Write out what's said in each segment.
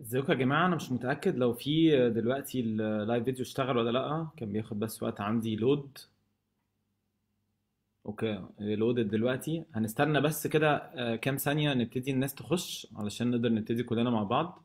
ازيكم يا جماعه انا مش متاكد لو في دلوقتي اللايف فيديو اشتغل ولا لا كان بياخد بس وقت عندي لود اوكي لود دلوقتي هنستنى بس كده آه، كام ثانيه نبتدي الناس تخش علشان نقدر نبتدي كلنا مع بعض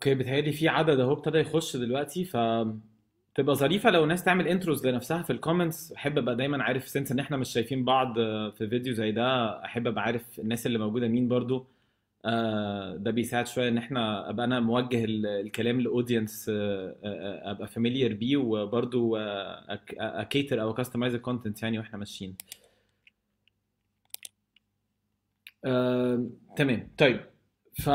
اوكي بتهيألي في عدد اهو ابتدى يخش دلوقتي ف تبقى ظريفه لو الناس تعمل انتروز لنفسها في الكومنتس احب ابقى دايما عارف سنس ان احنا مش شايفين بعض في فيديو زي ده احب ابقى عارف الناس اللي موجوده مين برضو آه، ده بيساعد شويه ان احنا ابقى انا موجه الكلام لاودينس آه، آه، ابقى فاميليير بيه وبرضو اكيتر او كاستمايز الكونتنت يعني واحنا ماشيين تمام طيب ف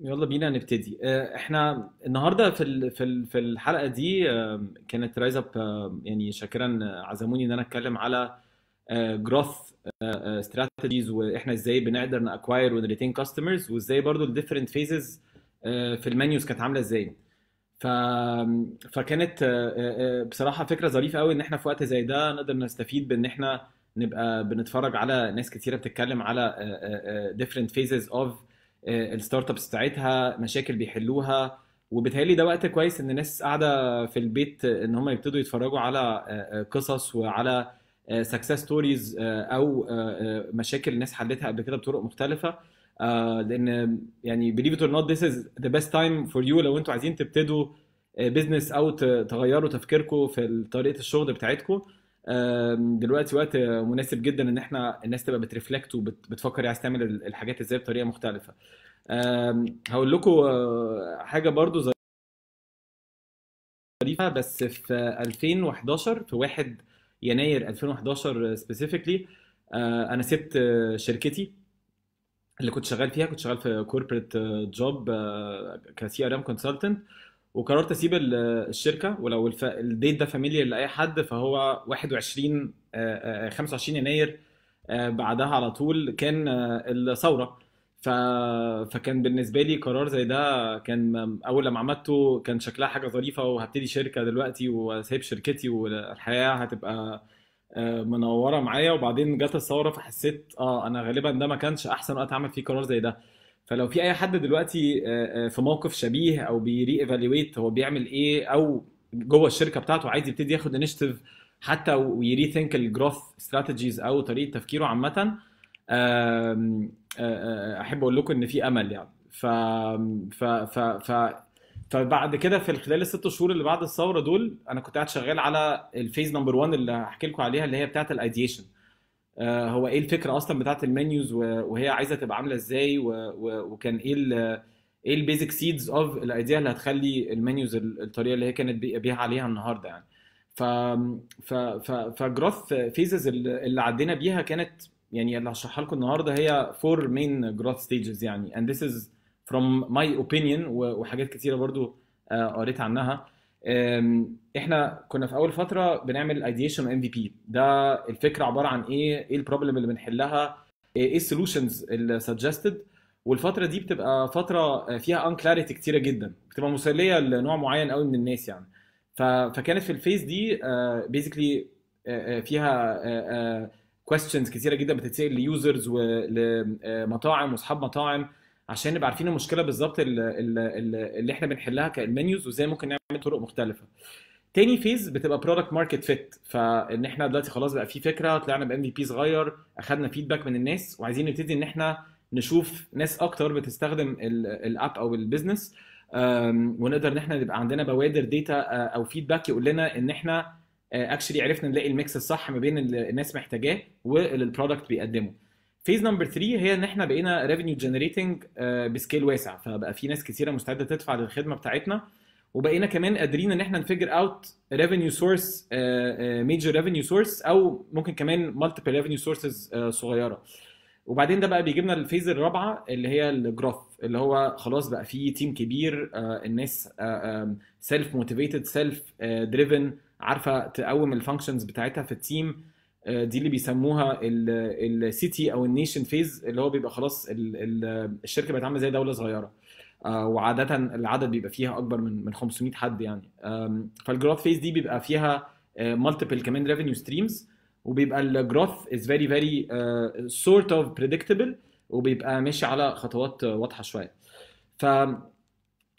يلا بينا نبتدي آه، احنا النهارده في في في الحلقه دي آه، كانت رايز اب آه، يعني شاكرا عزموني ان انا اتكلم على جروث استراتيجيز واحنا ازاي بنقدر ناكواير ونريتين كاستمرز وازاي برضو الديفرنت فيزز في المنيوز كانت عامله ازاي ف... فكانت بصراحه فكره ظريفه قوي ان احنا في وقت زي ده نقدر نستفيد بان احنا نبقى بنتفرج على ناس كتيره بتتكلم على ديفرنت فيزز اوف آه، الستارت ابس بتاعتها مشاكل بيحلوها وبتهيألي ده وقت كويس ان الناس قاعده في البيت ان هم يبتدوا يتفرجوا على آه، آه، قصص وعلى سكسس ستوريز او مشاكل الناس حلتها قبل كده بطرق مختلفه لان يعني بليف ات اور نوت ذيس از ذا بيست تايم فور يو لو انتوا عايزين تبتدوا بزنس او تغيروا تفكيركم في طريقه الشغل بتاعتكم دلوقتي وقت مناسب جدا ان احنا الناس تبقى بترفلكت وبتفكر يعني عايز تعمل الحاجات ازاي بطريقه مختلفه هقول لكم آه، حاجه برضو ظريفه بس في 2011 في 1 يناير 2011 سبيسيفيكلي آه، انا سبت شركتي اللي كنت شغال فيها كنت شغال في كوربريت جوب كسي ار ام كونسلتنت وقررت اسيب الشركه ولو الف... الديت ده فاميلي لاي حد فهو 21 25 آه، آه، آه، يناير بعدها على طول كان الثوره ف... فكان بالنسبه لي قرار زي ده كان اول لما عملته كان شكلها حاجه ظريفه وهبتدي شركه دلوقتي وسايب شركتي والحياه هتبقى منوره معايا وبعدين جت الثوره فحسيت اه انا غالبا ده ما كانش احسن وقت اعمل فيه قرار زي ده فلو في اي حد دلوقتي آه، آه، في موقف شبيه او بيري ايفالويت هو بيعمل ايه او جوه الشركه بتاعته عايز يبتدي ياخد انيشيتيف حتى ويري ثينك الجروث استراتيجيز او طريقه تفكيره عامه آه، احب اقول لكم ان في امل يعني ف ف ف, ف فبعد كده في خلال الست شهور اللي بعد الثوره دول انا كنت قاعد شغال على الفيز نمبر 1 اللي هحكي لكم عليها اللي هي بتاعه الايديشن آه، هو ايه الفكره اصلا بتاعت المنيوز وهي عايزه تبقى عامله ازاي وكان ايه ايه البيزك سيدز اوف الايديا اللي هتخلي المنيوز الطريقه اللي هي كانت بيها عليها النهارده يعني ف ف ف فجروث فيزز اللي عدينا بيها كانت يعني اللي هشرحها لكم النهارده هي فور مين جروث ستيجز يعني اند ذس از فروم ماي اوبينيون وحاجات كتيره برضو آه، قريت عنها احنا كنا في اول فتره بنعمل ايديشن ام في بي ده الفكره عباره عن ايه ايه البروبلم اللي بنحلها ايه السولوشنز اللي سجستد والفتره دي بتبقى فتره فيها ان كلاريتي كتيره جدا بتبقى مسليه لنوع معين قوي من الناس يعني فكانت في الفيز دي بيزيكلي آه، آه، آه، فيها كويستشنز كتيره جدا بتتسال ليوزرز ولمطاعم واصحاب مطاعم عشان نبقى عارفين المشكله بالظبط اللي احنا بنحلها كالمنيوز وازاي ممكن نعمل طرق مختلفه تاني فيز بتبقى برودكت ماركت فيت فان احنا دلوقتي خلاص بقى في فكره طلعنا بام في بي صغير اخذنا فيدباك من الناس وعايزين نبتدي ان احنا نشوف ناس اكتر بتستخدم الاب او البيزنس ونقدر ان احنا نبقى عندنا بوادر داتا آه، او فيدباك يقول لنا ان احنا اكشلي آه، عرفنا نلاقي الميكس الصح ما بين الناس محتاجاه واللي البرودكت بيقدمه فيز نمبر 3 هي ان احنا بقينا ريفينيو جنريتنج آه، بسكيل واسع فبقى في ناس كثيره مستعده تدفع للخدمه بتاعتنا وبقينا كمان قادرين ان احنا نفجر اوت ريفينيو سورس ميجر ريفينيو سورس او ممكن كمان مالتيبل ريفينيو سورسز صغيره وبعدين ده بقى بيجيبنا للفيز الرابعه اللي هي الجروث اللي هو خلاص بقى في تيم كبير آه، الناس سيلف موتيفيتد سيلف دريفن عارفه تقوم الفانكشنز بتاعتها في التيم دي اللي بيسموها السيتي او النيشن فيز اللي هو بيبقى خلاص الشركه بقت عامله زي دوله صغيره آه، وعاده العدد بيبقى فيها اكبر من من 500 حد يعني فالجروث فيز دي بيبقى فيها مالتيبل آه، كمان ريفينيو ستريمز وبيبقى الجروث از فيري فيري سورت اوف بريدكتبل وبيبقى ماشي على خطوات واضحه شويه ف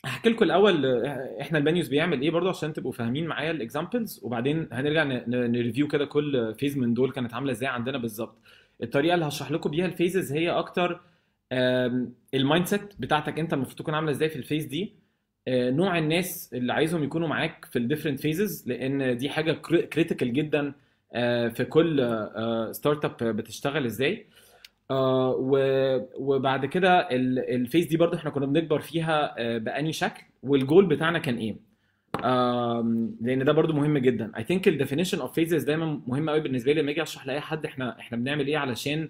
هحكي لكم الاول احنا البانيوز بيعمل ايه برضه عشان تبقوا فاهمين معايا الاكزامبلز وبعدين هنرجع نريفيو كده كل فيز من دول كانت عامله ازاي عندنا بالظبط الطريقه اللي هشرح لكم بيها الفيزز هي اكتر المايند سيت بتاعتك انت المفروض تكون عامله ازاي في الفيز دي آه، نوع الناس اللي عايزهم يكونوا معاك في الديفرنت فيزز لان دي حاجه كريتيكال جدا آه، في كل ستارت آه، اب بتشتغل ازاي آه، وبعد كده الفيس دي برضو احنا كنا بنكبر فيها آه، باني شكل والجول بتاعنا كان ايه لان ده برضو مهم جدا اي ثينك الديفينيشن اوف فيزز دايما مهم قوي بالنسبه لي لما اجي اشرح لاي حد احنا احنا بنعمل ايه علشان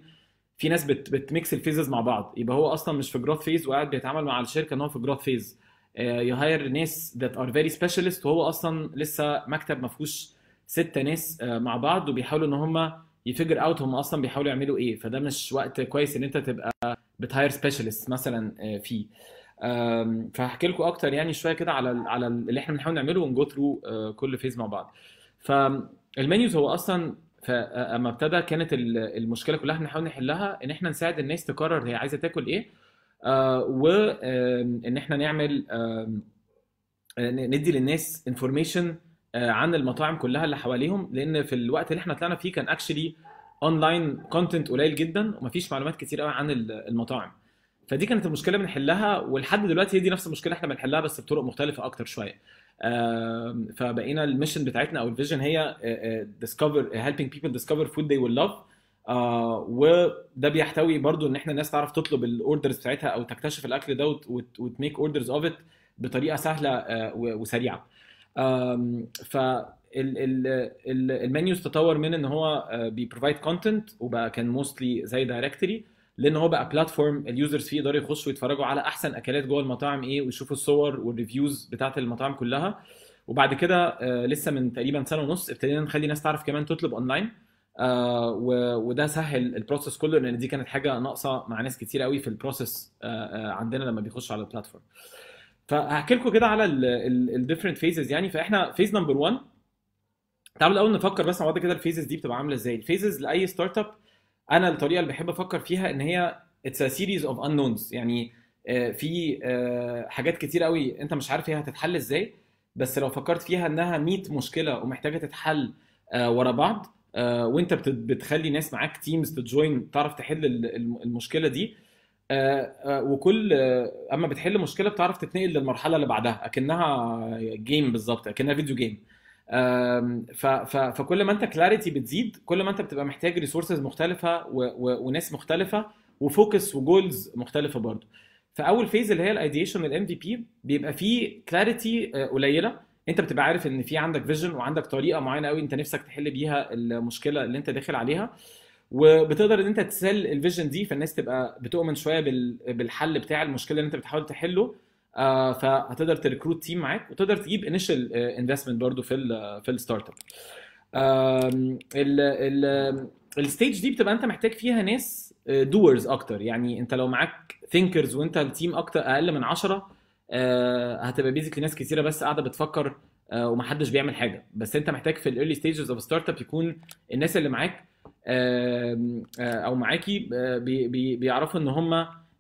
في ناس بت بتميكس الفيزز مع بعض يبقى هو اصلا مش في جروث فيز وقاعد بيتعامل مع الشركه ان هو في جروث فيز يهاير ناس ذات ار فيري سبيشالست وهو اصلا لسه مكتب ما فيهوش ستة ناس آه، مع بعض وبيحاولوا ان هم يفجر اوت هم اصلا بيحاولوا يعملوا ايه فده مش وقت كويس ان انت تبقى بتهاير سبيشالست مثلا آه، فيه فهحكي لكم اكتر يعني شويه كده على على اللي احنا بنحاول نعمله ونجو ثرو آه، كل فيز مع بعض فالمنيوز آه، هو اصلا فاما ابتدى كانت المشكله كلها احنا بنحاول نحلها ان احنا نساعد الناس تقرر هي عايزه تاكل ايه وان احنا نعمل ندي للناس انفورميشن آه، عن المطاعم كلها اللي حواليهم لان في الوقت اللي احنا طلعنا فيه كان اكشلي اونلاين كونتنت قليل جدا ومفيش معلومات كتير قوي عن المطاعم فدي كانت المشكله بنحلها ولحد دلوقتي هي دي نفس المشكله احنا بنحلها بس بطرق مختلفه اكتر شويه فبقينا الميشن بتاعتنا او الفيجن هي ديسكفر هيلبينج بيبل ديسكفر فود دي ويل لاف وده بيحتوي برضو ان احنا الناس تعرف تطلب الاوردرز بتاعتها او تكتشف الاكل ده وتميك اوردرز اوف ات بطريقه سهله آه، وسريعه ف المنيوز تطور من ان هو آه، بيبروفايد كونتنت وبقى كان موستلي زي دايركتري لان هو بقى بلاتفورم اليوزرز فيه يقدروا يخشوا يتفرجوا على احسن اكلات جوه المطاعم ايه ويشوفوا الصور والريفيوز بتاعت المطاعم كلها وبعد كده آه، لسه من تقريبا سنه ونص ابتدينا نخلي الناس تعرف كمان تطلب اونلاين آه، وده سهل البروسيس كله لان دي كانت حاجه ناقصه مع ناس كتير قوي في البروسيس عندنا لما بيخشوا على البلاتفورم فهحكي لكم كده على الديفرنت فيزز يعني فاحنا فيز نمبر 1 تعالوا الاول نفكر بس مع بعض كده الفيزز دي بتبقى عامله ازاي الفيزز لاي ستارت اب انا الطريقه اللي بحب افكر فيها ان هي اتس ا سيريز اوف انونز يعني آه، في آه، حاجات كتير قوي انت مش عارف هي هتتحل ازاي بس لو فكرت فيها انها 100 مشكله ومحتاجه تتحل آه، ورا بعض وانت بتخلي ناس معاك تيمز تجوين تعرف تحل المشكله دي آه، آه، وكل آه، اما بتحل مشكله بتعرف تتنقل للمرحله اللي بعدها اكنها جيم بالظبط اكنها فيديو جيم فكل ما انت كلاريتي بتزيد كل ما انت بتبقى محتاج ريسورسز مختلفه وناس مختلفه وفوكس وجولز مختلفه برضه فاول فيز اللي هي الايديشن الام في بي بيبقى فيه كلاريتي قليله انت بتبقى عارف ان في عندك فيجن وعندك طريقه معينه قوي انت نفسك تحل بيها المشكله اللي انت داخل عليها وبتقدر ان انت تسل الفيجن دي فالناس تبقى بتؤمن شويه بالحل بتاع المشكله اللي انت بتحاول تحله آه، فهتقدر تريكروت تيم معاك وتقدر تجيب انيشال انفستمنت آه، برضو في الـ في الستارت اب الستيج دي بتبقى انت محتاج فيها ناس دورز آه، اكتر يعني انت لو معاك ثينكرز وانت التيم اكتر اقل من 10 هتبقى بيزكلي ناس كتيره بس قاعده بتفكر ومحدش بيعمل حاجه بس انت محتاج في الايرلي ستيجز اوف ستارت اب يكون الناس اللي معاك آه، او معاكي آه، بيعرفوا ان هم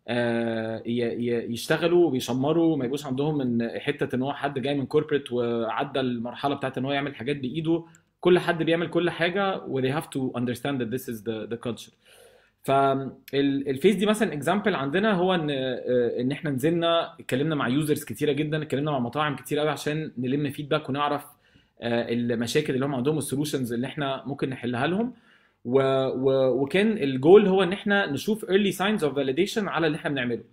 آه، يشتغلوا ويشمروا ما يبقوش عندهم من حته ان هو حد جاي من كوربريت وعدى المرحله بتاعت ان هو يعمل حاجات بايده كل حد بيعمل كل حاجه و they have to understand that this is the, the culture فالفيس دي مثلا اكزامبل عندنا هو ان ان احنا نزلنا اتكلمنا مع يوزرز كتيره جدا اتكلمنا مع مطاعم كتير قوي عشان نلم فيدباك ونعرف المشاكل اللي هم عندهم والسولوشنز اللي احنا ممكن نحلها لهم و... و... وكان الجول هو ان احنا نشوف early signs of validation على اللي احنا بنعمله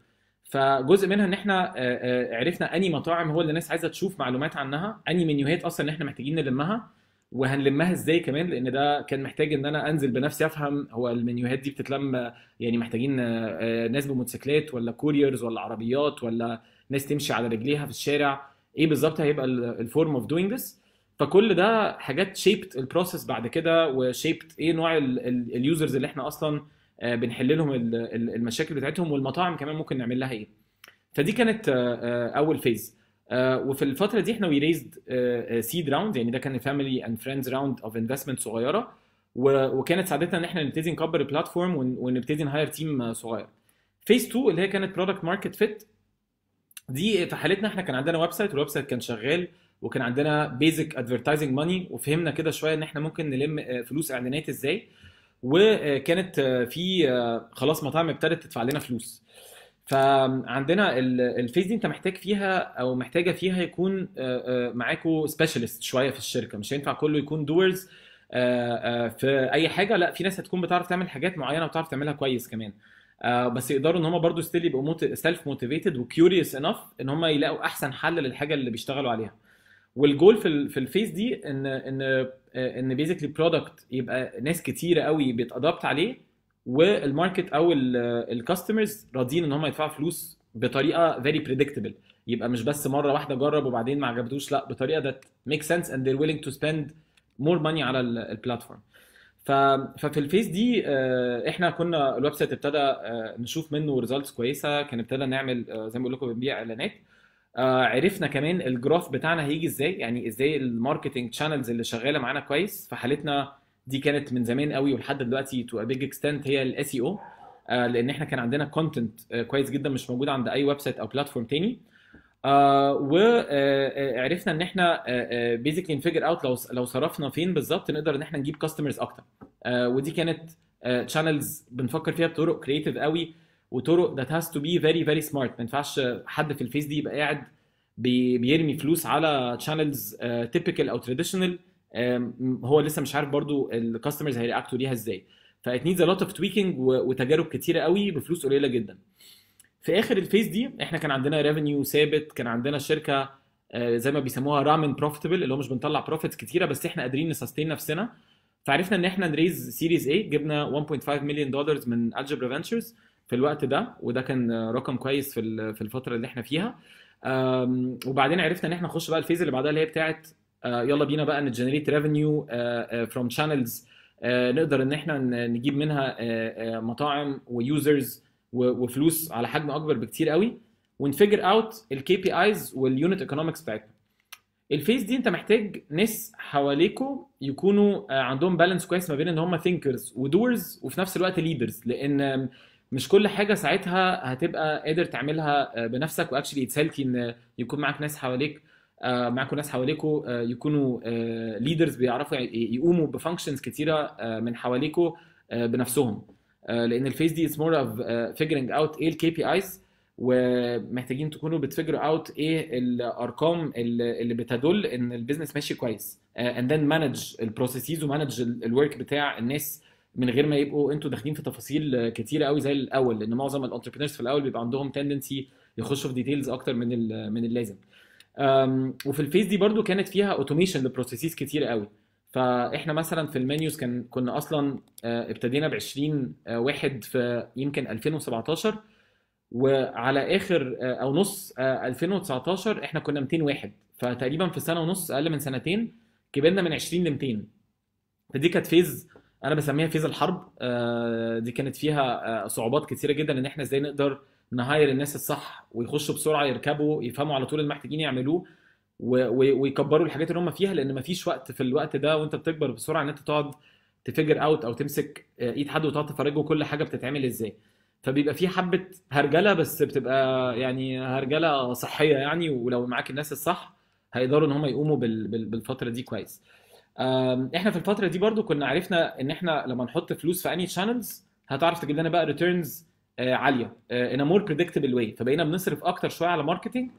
فجزء منها ان احنا آه، آه، عرفنا اني مطاعم هو اللي الناس عايزه تشوف معلومات عنها اني منيوهات اصلا ان احنا محتاجين نلمها وهنلمها ازاي كمان لان ده كان محتاج ان انا انزل بنفسي افهم هو المنيوهات دي بتتلم آه، يعني محتاجين ناس بموتوسيكلات ولا كوريرز ولا عربيات ولا ناس تمشي على رجليها في الشارع ايه بالظبط هيبقى الفورم اوف دوينج ذس فكل ده حاجات شيبت البروسيس بعد كده وشيبت ايه نوع اليوزرز اللي احنا اصلا آه، بنحل لهم المشاكل بتاعتهم والمطاعم كمان ممكن نعمل لها ايه فدي كانت آه، آه، اول فيز وفي الفتره دي احنا وي ريزد سيد راوند يعني ده كان فاميلي اند فريندز راوند اوف انفستمنت صغيره وكانت ساعدتنا ان احنا نبتدي نكبر البلاتفورم ونبتدي نهاير تيم صغير فيز 2 اللي هي كانت برودكت ماركت فيت دي في حالتنا احنا كان عندنا ويب سايت والويب سايت كان شغال وكان عندنا بيزك ادفرتايزنج ماني وفهمنا كده شويه ان احنا ممكن نلم آه، فلوس اعلانات ازاي وكانت آه، في آه، خلاص مطاعم ابتدت تدفع لنا فلوس فعندنا الفيز دي انت محتاج فيها او محتاجه فيها يكون معاكوا سبيشالست شويه في الشركه مش هينفع كله يكون دورز في اي حاجه لا في ناس هتكون بتعرف تعمل حاجات معينه وتعرف تعملها كويس كمان بس يقدروا ان هم برضو ستيل يبقوا سيلف موتيفيتد وكيوريوس انف ان هم يلاقوا احسن حل للحاجه اللي بيشتغلوا عليها والجول في في الفيس دي ان ان آه، ان بيزيكلي برودكت يبقى ناس كتيره قوي بيتادبت عليه والماركت او الكاستمرز آه، راضيين ان هم يدفعوا فلوس بطريقه فيري بريدكتبل يبقى مش بس مره واحده جرب وبعدين ما عجبتوش لا بطريقه ذات ميك سنس اند they're willing تو سبيند مور ماني على البلاتفورم ففي الفيس دي آه، احنا كنا الويب سايت ابتدى نشوف منه ريزلتس كويسه كان ابتدى نعمل زي ما بقول لكم بنبيع اعلانات آه عرفنا كمان الجراف بتاعنا هيجي ازاي يعني ازاي الماركتنج شانلز اللي شغاله معانا كويس في حالتنا دي كانت من زمان قوي ولحد دلوقتي تو بيج اكستنت هي الاس e اي آه، او لان احنا كان عندنا كونتنت آه، كويس جدا مش موجود عند اي ويب سايت او بلاتفورم تاني آه وعرفنا آه، ان احنا بيزيكلي نفيجر اوت لو لو صرفنا فين بالظبط نقدر ان احنا نجيب كاستمرز اكتر آه ودي كانت شانلز بنفكر فيها بطرق كريتيف قوي وطرق ذات هاز تو بي فيري فيري سمارت ما ينفعش حد في الفيس دي يبقى قاعد بيرمي فلوس على شانلز آه، تيبيكال او تراديشنال هو لسه مش عارف برضو الكاستمرز هيرياكتوا ليها ازاي فات نيدز ا لوت اوف تويكينج وتجارب كتيره قوي بفلوس قليله جدا في اخر الفيس دي احنا كان عندنا ريفينيو ثابت كان عندنا شركه آه، زي ما بيسموها رامن بروفيتبل اللي هو مش بنطلع بروفيتس كتيره بس احنا قادرين نسستين نفسنا فعرفنا ان احنا نريز سيريز اي جبنا 1.5 مليون دولار من الجبرا فانشرز في الوقت ده وده كان رقم كويس في في الفتره اللي احنا فيها وبعدين عرفنا ان احنا نخش بقى الفيز اللي بعدها اللي هي بتاعت آه، يلا بينا بقى نجنريت ريفينيو فروم شانلز نقدر ان احنا نجيب منها آه، آه، مطاعم ويوزرز وفلوس على حجم اكبر بكتير قوي ونفجر اوت الكي بي ايز واليونت ايكونومكس بتاعتنا الفيز دي انت محتاج ناس حواليكوا يكونوا عندهم بالانس كويس ما بين ان هم ثينكرز ودورز وفي نفس الوقت ليدرز لان مش كل حاجه ساعتها هتبقى قادر تعملها آه، بنفسك واكشلي اتس ان يكون معاك ناس حواليك آه، معاكوا ناس حواليكوا آه، يكونوا ليدرز بيعرفوا يقوموا بفانكشنز كتيره من حواليكوا بنفسهم لان الفيس دي اتس مور اوف فيجرنج اوت ايه الكي بي ايز ومحتاجين تكونوا بتفجروا اوت ايه الارقام اللي بتدل ان البيزنس ماشي كويس اند ذن مانج البروسيسز ومانج الورك بتاع الناس من غير ما يبقوا انتوا داخلين في تفاصيل كتيره قوي زي الاول لان معظم الانتربرينورز في الاول بيبقى عندهم تندنسي يخشوا في ديتيلز اكتر من من اللازم وفي الفيز دي برضو كانت فيها اوتوميشن لبروسيسز كتيره قوي فاحنا مثلا في المنيوز كان كنا اصلا آه، ابتدينا ب 20 آه، واحد في يمكن 2017 وعلى اخر آه، او نص 2019 احنا كنا 200 واحد فتقريبا في سنه ونص اقل من سنتين كبرنا من 20 ل 200 فدي كانت فيز انا بسميها فيز الحرب آه، دي كانت فيها آه، صعوبات كتيره جدا ان احنا ازاي نقدر نهاير الناس الصح ويخشوا بسرعه يركبوا يفهموا على طول اللي محتاجين يعملوه ويكبروا الحاجات اللي هم فيها لان مفيش وقت في الوقت ده وانت بتكبر بسرعه ان انت تقعد تفجر اوت او تمسك آه، ايد حد وتقعد تفرجه كل حاجه بتتعمل ازاي فبيبقى في حبه هرجله بس بتبقى يعني هرجله صحيه يعني ولو معاك الناس الصح هيقدروا ان هم يقوموا بالفتره دي كويس احنا في الفتره دي برضو كنا عرفنا ان احنا لما نحط فلوس في اني شانلز هتعرف تجيب لنا بقى ريتيرنز آه، عاليه ان مور بريدكتبل واي فبقينا بنصرف اكتر شويه على ماركتنج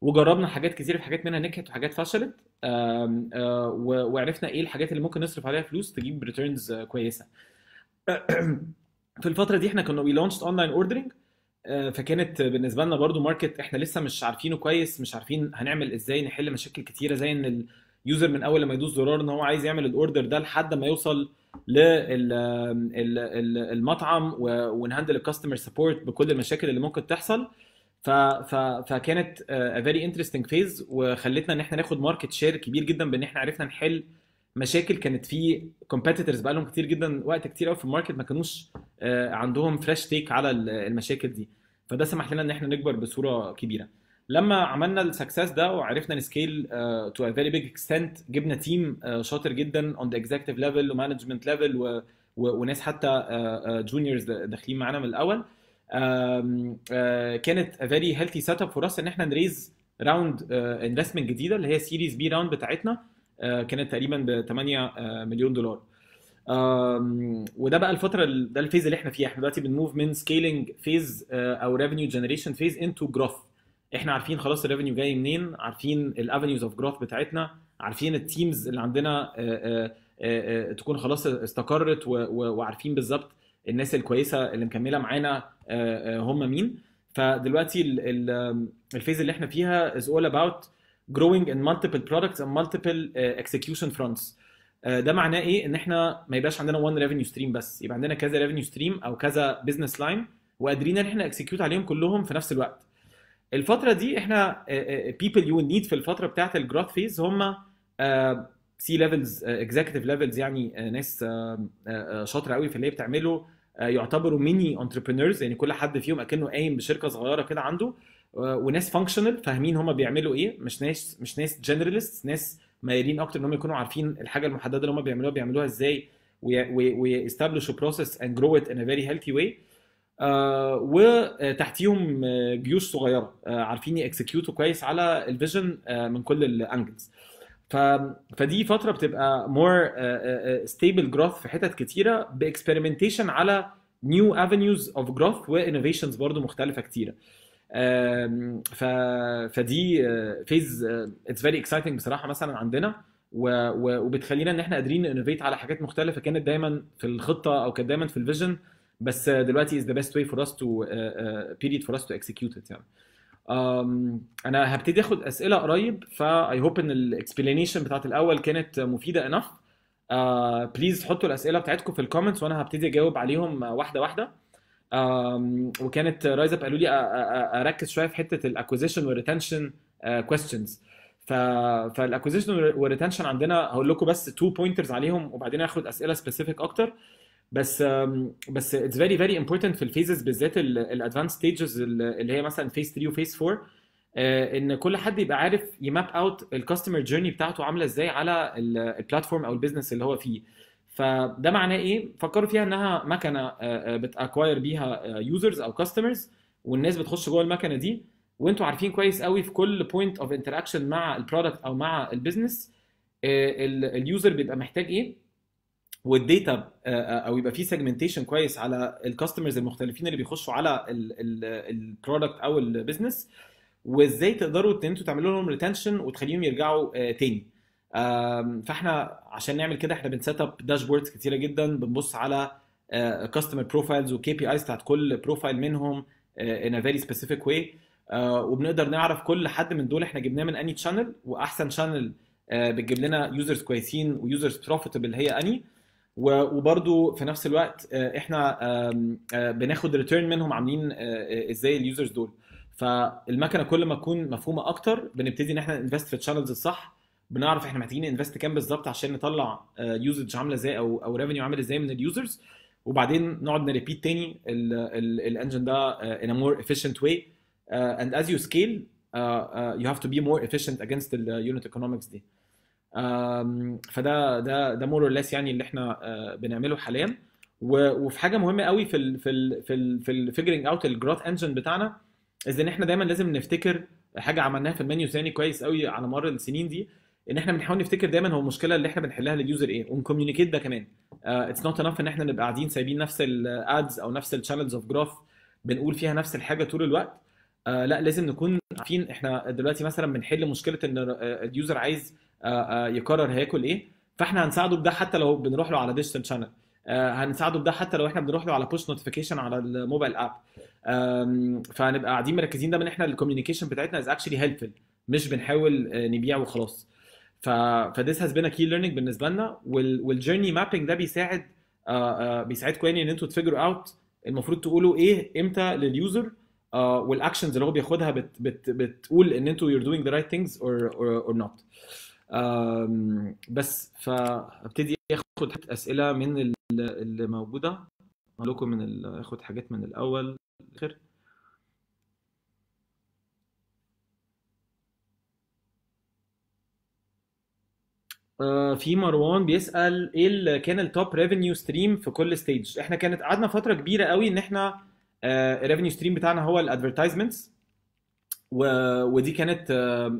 وجربنا حاجات كتير في حاجات منها نجحت وحاجات فشلت آه، وعرفنا ايه الحاجات اللي ممكن نصرف عليها فلوس تجيب ريتيرنز آه، كويسه في الفتره دي احنا كنا وي لونشد اونلاين اوردرنج فكانت بالنسبه لنا برضو ماركت احنا لسه مش عارفينه كويس مش عارفين هنعمل ازاي نحل مشاكل كتيره زي ان يوزر من اول لما يدوس زرار ان هو عايز يعمل الاوردر ده لحد ما يوصل للمطعم ونهندل الكاستمر سبورت بكل المشاكل اللي ممكن تحصل ف ف فكانت فيري انترستنج فيز وخلتنا ان احنا ناخد ماركت شير كبير جدا بان احنا عرفنا نحل مشاكل كانت في كومبيتيتورز بقى لهم كتير جدا وقت كتير قوي في الماركت ما كانوش آه، عندهم فريش تيك على المشاكل دي فده سمح لنا ان احنا نكبر بصوره كبيره لما عملنا السكسس ده وعرفنا نسكيل تو ا فيري بيج اكستنت جبنا تيم uh, آه، شاطر جدا اون ذا اكزكتيف ليفل ومانجمنت ليفل وناس حتى جونيورز آه، آه، uh, داخلين معانا من الاول كانت ا فيري هيلثي سيت اب فور اس ان احنا نريز راوند انفستمنت جديده اللي هي سيريز بي راوند بتاعتنا كانت تقريبا ب 8 مليون دولار وده بقى الفتره ده الفيز اللي احنا فيها احنا دلوقتي بنموف من سكيلينج فيز او ريفينيو جنريشن فيز انتو جروث احنا عارفين خلاص الريفينيو جاي منين عارفين الافنيوز اوف جروث بتاعتنا عارفين التيمز اللي عندنا آه، آه، آه، تكون خلاص استقرت وعارفين بالظبط الناس الكويسه اللي مكمله معانا هم مين فدلوقتي الفيز اللي احنا فيها از اول اباوت growing in multiple products and multiple execution fronts ده معناه ايه ان احنا ما يبقاش عندنا one revenue stream بس يبقى عندنا كذا revenue stream او كذا business line وقادرين ان احنا execute عليهم كلهم في نفس الوقت الفتره دي احنا بيبل يو نيد في الفتره بتاعه الجروث فيز هم سي ليفلز اكزيكتيف ليفلز يعني آه، ناس آه، آه، شاطره قوي في اللي بتعمله يعتبروا ميني انتربرينورز يعني كل حد فيهم اكنه قايم بشركه صغيره كده عنده وناس فانكشنال فاهمين هم بيعملوا ايه مش ناس مش ناس جنرالست ناس مايلين اكتر ان هم يكونوا عارفين الحاجه المحدده اللي هم بيعملوها بيعملوها ازاي ويستابلشوا بروسيس اند جرو ات ان ا فيري هيلثي واي آه، وتحتيهم آه، جيوش صغيره آه، عارفين يكسكيوتوا كويس على الفيجن من كل الانجلز ف... فدي فتره بتبقى مور ستيبل جروث في حتت كتيره باكسبيرمنتيشن على نيو افنيوز اوف جروث وانوفيشنز برضو مختلفه كتيره ف... فدي فيز اتس فيري اكسايتنج بصراحه مثلا عندنا و... و... وبتخلينا ان احنا قادرين انوفيت على حاجات مختلفه كانت دايما في الخطه او كانت دايما في الفيجن بس دلوقتي از ذا بيست واي فور اس تو بيريد فور اس تو اكسكيوت ات يعني انا هبتدي اخد اسئله قريب فاي هوب ان الاكسبلانيشن بتاعت الاول كانت مفيده انف آه، بليز حطوا الاسئله بتاعتكم في الكومنتس وانا هبتدي اجاوب عليهم واحده واحده um, وكانت رايز اب قالوا لي اركز شويه في حته الاكوزيشن والريتنشن كويستشنز فالاكوزيشن والريتنشن عندنا هقول لكم بس تو بوينترز عليهم وبعدين هاخد اسئله سبيسيفيك اكتر بس بس اتس فيري فيري امبورتنت في الفيزز بالذات الادفانس ستيجز اللي هي مثلا فيز 3 وفيز 4 ان كل حد يبقى عارف يماب اوت الكاستمر جيرني بتاعته عامله ازاي على البلاتفورم او البيزنس اللي هو فيه فده معناه ايه فكروا فيها انها مكنه آه، آه، بتاكواير بيها يوزرز آه، او كاستمرز والناس بتخش جوه المكنه دي وانتوا عارفين كويس قوي في كل بوينت اوف انتراكشن مع البرودكت او مع البيزنس اليوزر بيبقى محتاج ايه والديتا آه، آه، او يبقى في سيجمنتيشن كويس على الكاستمرز المختلفين اللي بيخشوا على البرودكت او البيزنس وازاي تقدروا ان انتوا تعملوا لهم ريتنشن وتخليهم يرجعوا آه، تاني فاحنا عشان نعمل كده احنا بنسيت اب داشبوردز كتيره جدا بنبص على كاستمر بروفايلز وكي بي ايز بتاعت كل بروفايل منهم ان ا فيري سبيسيفيك واي وبنقدر نعرف كل حد من دول احنا جبناه من اني تشانل واحسن شانل بتجيب لنا يوزرز كويسين ويوزرز بروفيتبل هي اني وبرده في نفس الوقت آه، احنا آه، بناخد ريتيرن منهم عاملين آه، ازاي اليوزرز دول فالمكنه كل ما تكون مفهومه اكتر بنبتدي ان احنا انفست في الشانلز الصح بنعرف احنا محتاجين انفست كام بالظبط عشان نطلع يوزج عامله ازاي او او ريفينيو عامل ازاي من اليوزرز وبعدين نقعد نريبيت تاني الانجن ده in a more efficient way uh, and as you scale uh, uh, you have to be more efficient against the unit economics دي. فده ده ده مور ليس يعني اللي احنا آه، بنعمله حاليا وفي حاجه مهمه قوي في الـ في الـ في الـ في الفيجرنج اوت الجروث انجن بتاعنا از ان احنا دايما لازم نفتكر حاجه عملناها في المنيو ثاني كويس قوي على مر السنين دي ان احنا بنحاول نفتكر دايما هو المشكله اللي احنا بنحلها لليوزر ايه ونكوميونيكيت ده كمان اتس نوت انف ان احنا نبقى قاعدين سايبين نفس الادز او نفس الشانلز اوف جراف بنقول فيها نفس الحاجه طول الوقت uh, لا لازم نكون عارفين احنا دلوقتي مثلا بنحل مشكله ان آه، اليوزر عايز آه، آه، يقرر هياكل ايه فاحنا هنساعده بده حتى لو بنروح له على ديجيتال آه، شانل هنساعده بده حتى لو احنا بنروح له على بوش نوتيفيكيشن على الموبايل اب فهنبقى قاعدين مركزين ده من احنا الكوميونيكيشن بتاعتنا از اكشلي هيلفل مش بنحاول نبيع وخلاص ف فديس هاز بين كي ليرنينج بالنسبه لنا والجيرني مابينج ده بيساعد بيساعدكم يعني ان انتوا تفجروا اوت المفروض تقولوا ايه امتى لليوزر والاكشنز اللي هو بياخدها بت, بت, بتقول ان انتوا يور دوينج ذا right things اور اور or بس فابتدي اخد اسئله من اللي موجوده لكم من اخد حاجات من الاول للاخر آه، في مروان بيسال ايه اللي كان التوب ريفينيو ستريم في كل ستيج احنا كانت قعدنا فتره كبيره قوي ان احنا الريفينيو آه، ستريم بتاعنا هو الادفرتايزمنتس و... ودي كانت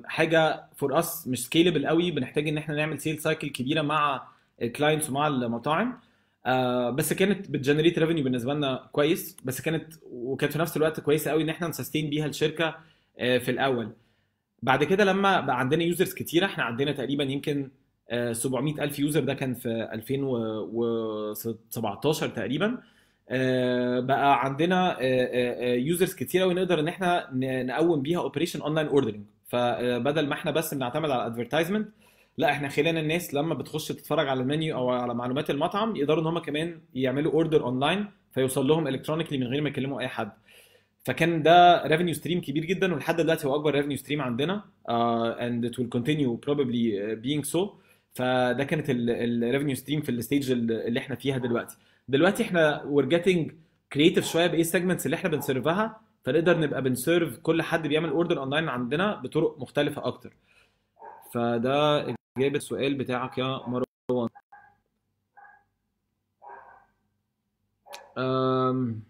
حاجه فور اس مش سكيلبل قوي بنحتاج ان احنا نعمل سيل سايكل كبيره مع الكلاينتس ومع المطاعم آه، بس كانت بتجنريت ريفينيو بالنسبه لنا كويس بس كانت وكانت في نفس الوقت كويسه قوي ان احنا نسستين بيها الشركه آه، في الاول بعد كده لما بقى عندنا يوزرز كتيره احنا عندنا تقريبا يمكن 700000 آه، 700 الف يوزر ده كان في 2017 تقريبا آه، بقى عندنا يوزرز آه، آه، كتير قوي نقدر ان احنا نقوم بيها اوبريشن اونلاين اوردرنج فبدل ما احنا بس بنعتمد على ادفرتايزمنت لا احنا خلينا الناس لما بتخش تتفرج على المنيو او على معلومات المطعم يقدروا ان هم كمان يعملوا اوردر اونلاين فيوصل لهم الكترونيكلي من غير ما يكلموا اي حد فكان ده ريفينيو ستريم كبير جدا ولحد دلوقتي هو اكبر ريفينيو ستريم عندنا اند ات ويل كونتينيو بروبابلي بينج سو فده كانت الريفينيو ستريم في الستيج اللي احنا فيها دلوقتي دلوقتي احنا وير جيتنج كريتيف شويه بايه السيجمنتس اللي احنا بنسيرفها فنقدر نبقى بنسيرف كل حد بيعمل اوردر اونلاين عندنا بطرق مختلفه اكتر فده اجابه السؤال بتاعك يا مروان أم...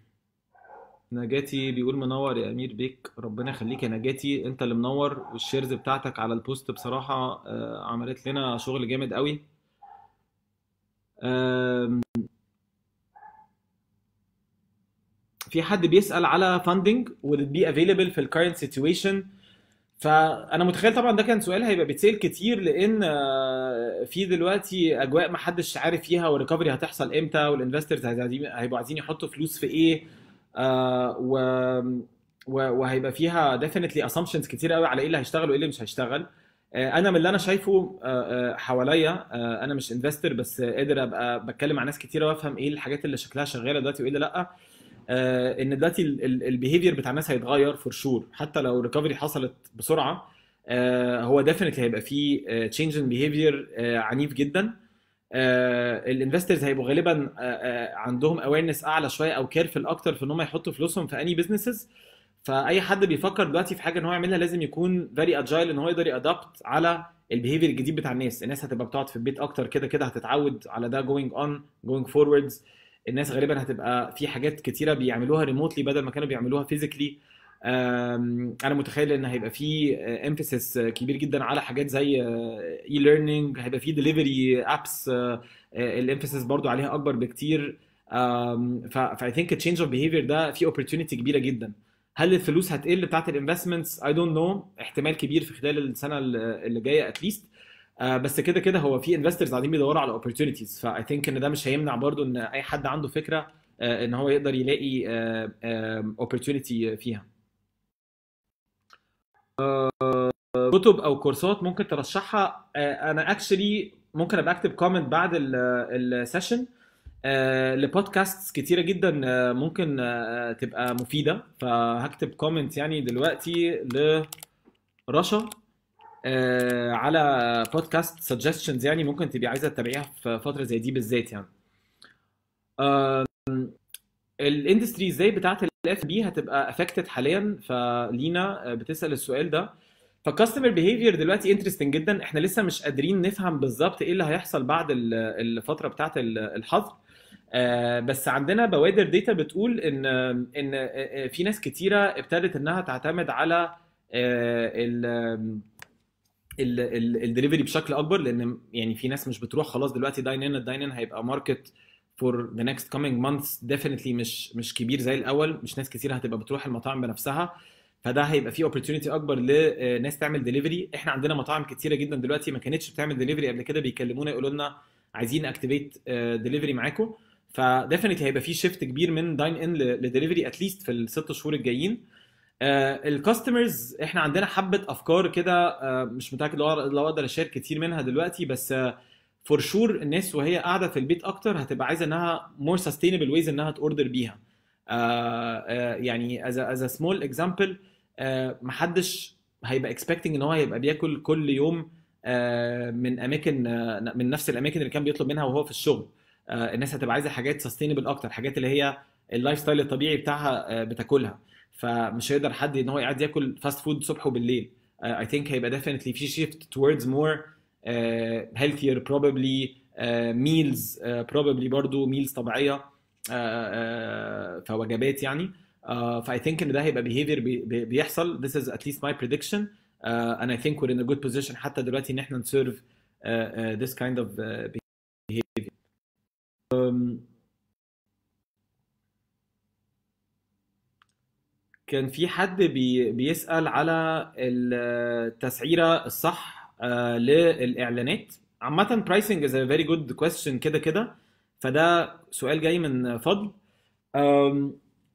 نجاتي بيقول منور يا امير بيك ربنا يخليك يا نجاتي انت اللي منور والشيرز بتاعتك على البوست بصراحه آه، عملت لنا شغل جامد قوي أم... في حد بيسال على فاندنج would it be available في الكارنت سيتويشن فانا متخيل طبعا ده كان سؤال هيبقى بيتسال كتير لان آه، في دلوقتي اجواء ما حدش عارف فيها والريكفري هتحصل امتى والانفسترز هيبقوا عايزين يحطوا فلوس في ايه آه، و وهيبقى فيها ديفينتلي اسامبشنز كتير قوي على ايه اللي هيشتغل وايه اللي مش هيشتغل آه، انا من اللي انا شايفه حواليا انا مش انفستر بس قادر ابقى بتكلم مع ناس كتير وافهم ايه الحاجات اللي شكلها شغاله دلوقتي وايه اللي لا آه، ان دلوقتي البيهيفير بتاع الناس هيتغير فور شور حتى لو الريكفري حصلت بسرعه آه، هو ديفنتلي هيبقى فيه تشينج ان بيهيفير عنيف جدا آه، الانفسترز هيبقوا غالبا عندهم اويرنس اعلى شويه او كيرفل اكتر في ان هم يحطوا فلوسهم في اني بزنسز فاي حد بيفكر دلوقتي في حاجه ان هو يعملها لازم يكون فيري اجايل ان هو يقدر يادابت على البيهيفير الجديد بتاع الناس الناس هتبقى بتقعد في البيت اكتر كده كده هتتعود على ده جوينج اون جوينج فوروردز الناس غالبا هتبقى في حاجات كتيره بيعملوها ريموتلي بدل ما كانوا بيعملوها فيزيكلي انا متخيل ان هيبقى في امفسس آه، كبير جدا على حاجات زي اي آه، ليرنينج هيبقى في ديليفري ابس الامفسس برضو عليها اكبر بكتير فاي ثينك تشينج اوف بيهيفير ده في اوبورتيونيتي كبيره جدا هل الفلوس هتقل بتاعت الانفستمنتس اي دونت نو احتمال كبير في خلال السنه اللي جايه اتليست آه، بس كده كده هو في انفسترز قاعدين بيدوروا على اوبورتونيتيز فاي ثينك ان ده مش هيمنع برضو ان اي حد عنده فكره آه، ان هو يقدر يلاقي اوبورتونيتي آه، فيها كتب او كورسات ممكن ترشحها انا اكشلي ممكن ابقى اكتب كومنت بعد السيشن لبودكاست كتيره جدا ممكن تبقى مفيده فهكتب كومنت يعني دلوقتي لرشا آه، على بودكاست سجستشنز يعني ممكن تبقي عايزه تتابعيها في فتره زي دي بالذات يعني الاندستري ازاي بتاعت الاف بي هتبقى افكتد حاليا فلينا آه، بتسال السؤال ده فالكاستمر بيهيفير دلوقتي انترستنج جدا احنا لسه مش قادرين نفهم بالظبط ايه اللي هيحصل بعد الفتره بتاعت الحظر آه، بس عندنا بوادر ديتا بتقول ان ان في ناس كتيره ابتدت انها تعتمد على ال الدليفري بشكل اكبر لان يعني في ناس مش بتروح خلاص دلوقتي داين ان الداين ان هيبقى ماركت فور ذا نيكست كومينج مانثس ديفينتلي مش مش كبير زي الاول مش ناس كتير هتبقى بتروح المطاعم بنفسها فده هيبقى فيه اوبورتيونيتي اكبر لناس آه، تعمل دليفري احنا عندنا مطاعم كتيره جدا دلوقتي ما كانتش بتعمل دليفري قبل كده بيكلمونا يقولوا لنا عايزين اكتيفيت آه، دليفري معاكم فديفينتلي هيبقى فيه شيفت كبير من داين ان لدليفري اتليست في الست شهور الجايين آه، الكاستمرز احنا عندنا حبه افكار كده آه، مش متاكد لو اقدر اشير كتير منها دلوقتي بس فور آه، شور sure الناس وهي قاعده في البيت اكتر هتبقى عايزه انها مور سستينبل ويز انها توردر بيها يعني از از سمول اكزامبل محدش هيبقى اكسبكتنج ان هو هيبقى بياكل كل يوم من اماكن من نفس الاماكن اللي كان بيطلب منها وهو في الشغل الناس هتبقى عايزه حاجات سستينبل اكتر حاجات اللي هي اللايف ستايل الطبيعي بتاعها بتاكلها فمش هيقدر حد ان هو قاعد ياكل فاست فود صبح وبالليل اي ثينك هيبقى ديفينتلي في شيفت towards مور هيلثير بروبلي ميلز بروبلي برضو ميلز طبيعيه uh, uh, فوجبات يعني uh, فاي ثينك ان ده هيبقى بيهيفير بيحصل ذس از ات ليست ماي بريدكشن uh, اي ثينك وير ان ا جود بوزيشن حتى دلوقتي ان احنا نسيرف ذس كايند اوف بيهيفير كان في حد بي بيسال على التسعيره الصح آه، للاعلانات عامه برايسنج از ا فيري جود كويستشن كده كده فده سؤال جاي من فضل